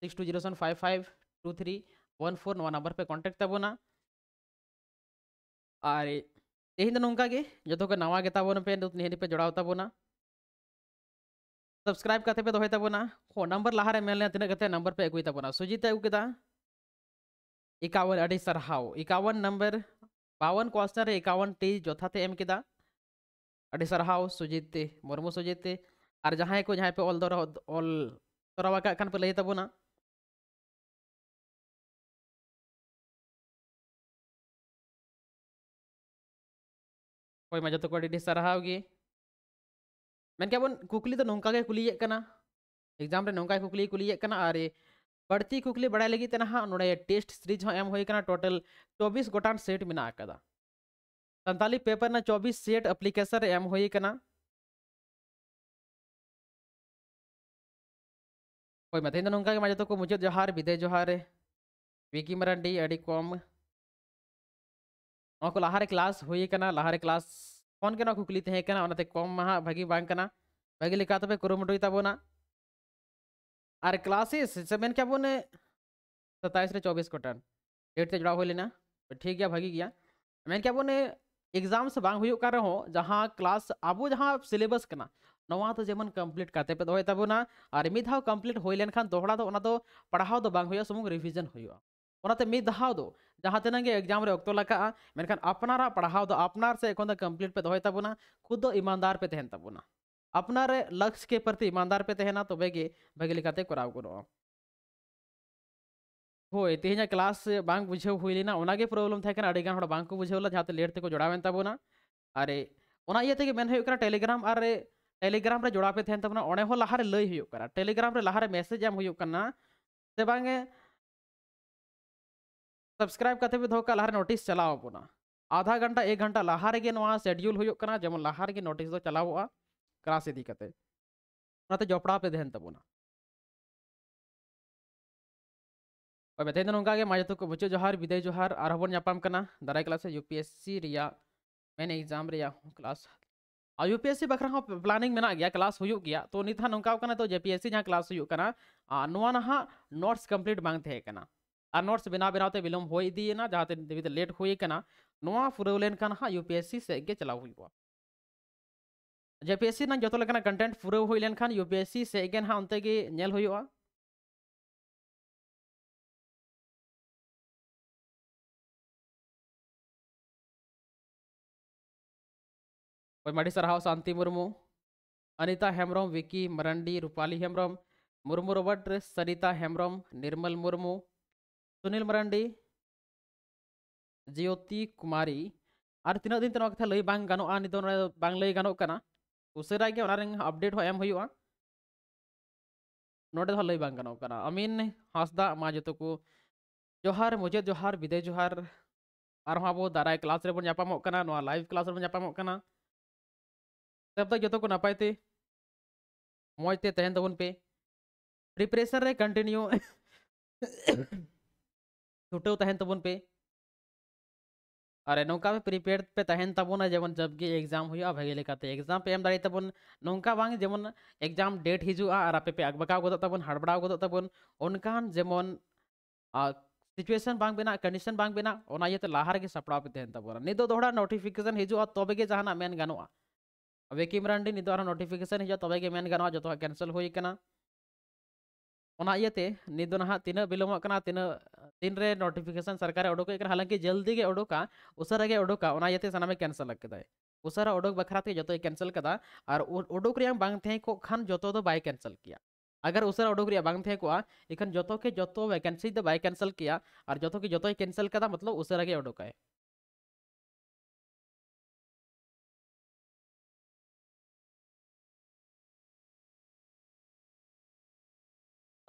six two zero seven five five two three one four नवा नम्बर पे कन्टेक्ट तबना और तेहन तो नौका जो को नवा तबन पे निहत पे जोड़ा तबना सब्सक्राइब करते पे दोहेताबना तो हो नंबर लहारे मिलने तीन कते नंबर पे अगुताबना सुजीत अगुता इकावन अड़ी सरहाव इक्यावन नंबर બાવન કોસ્ટરે એકાવન ટી ચોથા તે એમ કીધા अभी सारहाव सुजीत मुर्मू सुजीत और जहाँ को जहाँ पे ऑल दौरा ऑल दौरा पे लही तबना कोई जो को ढेर सारहावे मन बन कुकली तो नौका कुलिए एग्जाम नौका कुकली कुलिए और बढ़ती कुकली बड़ा लगी तेना हाँ, टेस्ट सीरीज हम हाँ, होना टोटल चौबीस गोटान सेट मे सानी पेपर ना चौबीस सेट एप्लीकेशन एम होना कोई मत ना जो तो को मुझे जोहार बिदे जोहार विकी मरंडी अड़ी कम हाँ, को लहारे क्लास होना लहारे क्लास फोन के कुकली कम भागी बांग भागी तब तो कुरुटाबना और क्लासेस सेवन क्या बोने सत्ताईस से चौबीस को टर्न डेट से जुड़ा हो लेना तो ठीक है भागी गया मैंने क्या बोने एग्जाम से बांग हुई कर रहो जहाँ क्लास अब जहाँ सिलेबस कना नवा तो जेमन कम्प्लीट करते पे दोहे तो तबना और मिद धाव कम्प्लीट हो लेन खान दोहड़ा तो ओना तो पढ़ाव तो बांग हुई रिविजन होना हुई ओनाते तो मिद धाव दो जहाँ तेना के एग्जाम रे वक्त लगा मेनखान अपनारा पढ़ाव तो अपना से एखन तो पे दोहे तबना खुद दो तो ईमानदार पे तहन तबना अपना लक्ष्य के प्रति ईमानदार पे तेना तब तो भागे करा करो हो तेज क्लास बांग बुझे हुई लेना उनागे प्रॉब्लम थे अगान बुझेला जहाँ लेट तक जोड़ा मेताबना और इतने टेलीग्राम और टेलीग्राम जोड़ा पे तेनता लहारे लैर टेलीग्राम लहारे मेसेज एम होना से बांगे सब्सक्राइब करते भी दौका लहारे नोटिस चलावना आधा घंटा एक घंटा लहारे शेड्यूल होना जमन लहारे नोटिस तो चलावा क्रास इदीकते नाते जोपड़ा पे देहन तबोना और बताइए तो नौका के माजतों को बच्चों जोहार विदेश जोहार आरोपण यापाम करना दराय क्लास है यूपीएससी रिया मैंने एग्जाम रिया क्लास और यूपीएससी बकरा हो प्लानिंग में गया क्लास हुई गया तो नीता नौका करना तो जेपीएससी जहाँ क्लास हुई करना नुआ ना नोट्स कंप्लीट मांग थे करना नोट्स बना बिनाते विलम्ब होना जहाँ ना लेट हुई करना नुआ फुरेन का यू पी एस सी से चलाव हुआ जेपीएससी ना जो लेकिन कंटेंट पूरा हो लेनखान यूपीएससी से एगेन हाँ उनते नेल होगा मडी सारा शांति मुर्मू अनिता हेम्रम विकी मरंडी रूपाली हेम्रम मुर्मू रोबर्ट सरिता हेम्रम निर्मल मुर्मू सुनील मरंडी ज्योति कुमारी और तीन दिन तक लई बांग गानोआ नित बांग लई गानोकना उपडेट एम होटे हल्लेना अमीन हंसदा माँ जो तो को जोहार मुझे जोहार विदे जोहार और अब हाँ, दारा क्लास रेपाम लाइव क्लास रेपाम तो जो को नपायते मजते तहन तब पे प्रिपरेशन रे कंटिन्यू छुटे तहन तब पे अरे नौका में प्रिपेयर पे तहन तबुन जेबन जबकि एग्जाम हुई एग्जाम पे एम दारे तबुन नौका बांग जेबन एग्जाम डेट हिजुआ और आपे पे अगबका गोद तो तबुन हड़बड़ा गोद तो तबुन उनकान जेबन सिचुएशन बांग बेना कंडीशन बांग बेना ओना येते तो लाहार के सपड़ा पे तहन तबुन नि दो नोटिफिकेशन हिजुआ तबे के जहाना मेन गानुआ वेकिम रंडी नोटिफिकेशन हिजुआ तबे के मेन गानुआ जतो कैंसिल होई ना तना बिलोम तीन तीन नोटिफिकेशन सरकार उडोक हालांकि जल्दी उडोका उसे उडोका सामने कैंसल कदा उसे उडोक बखरा जो तो कैंसल कदा और उडोक को खान जो तो बै कैंसल किया अगर उसे उडोक को इखन जो के जो वैकेंसी बै कैंसल किया जो कि जो कैंसल कदा मतलब उसे उडोक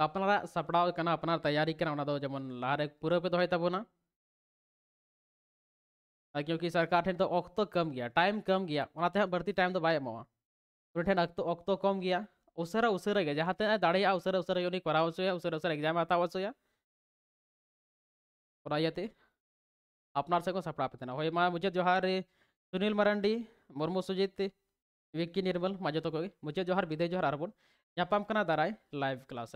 अपनारा सापड़ाव करना अपना तैयारी करना तो जमन लहारे पूरा पे दहेताबना तो हाँ, क्योंकि सरकार ठेन तो अक्त तो कम गया टाइम कम गया बढ़ती टाइम तो बैमा उन्हें अक्त कम गया उसरा उसरा गया जहाँ तेना दाड़ा उसरा उसरा उन्हें करा उसे उसरा एग्जाम आता उसे अपना से को सपड़ा पेना हो मुझे जोहार सुनील मरांडी मुर्मू सुजित विक्की निर्मल मजे तो मुझे जोहार विदय जोहार आरबन यापाम दाराय लाइव क्लास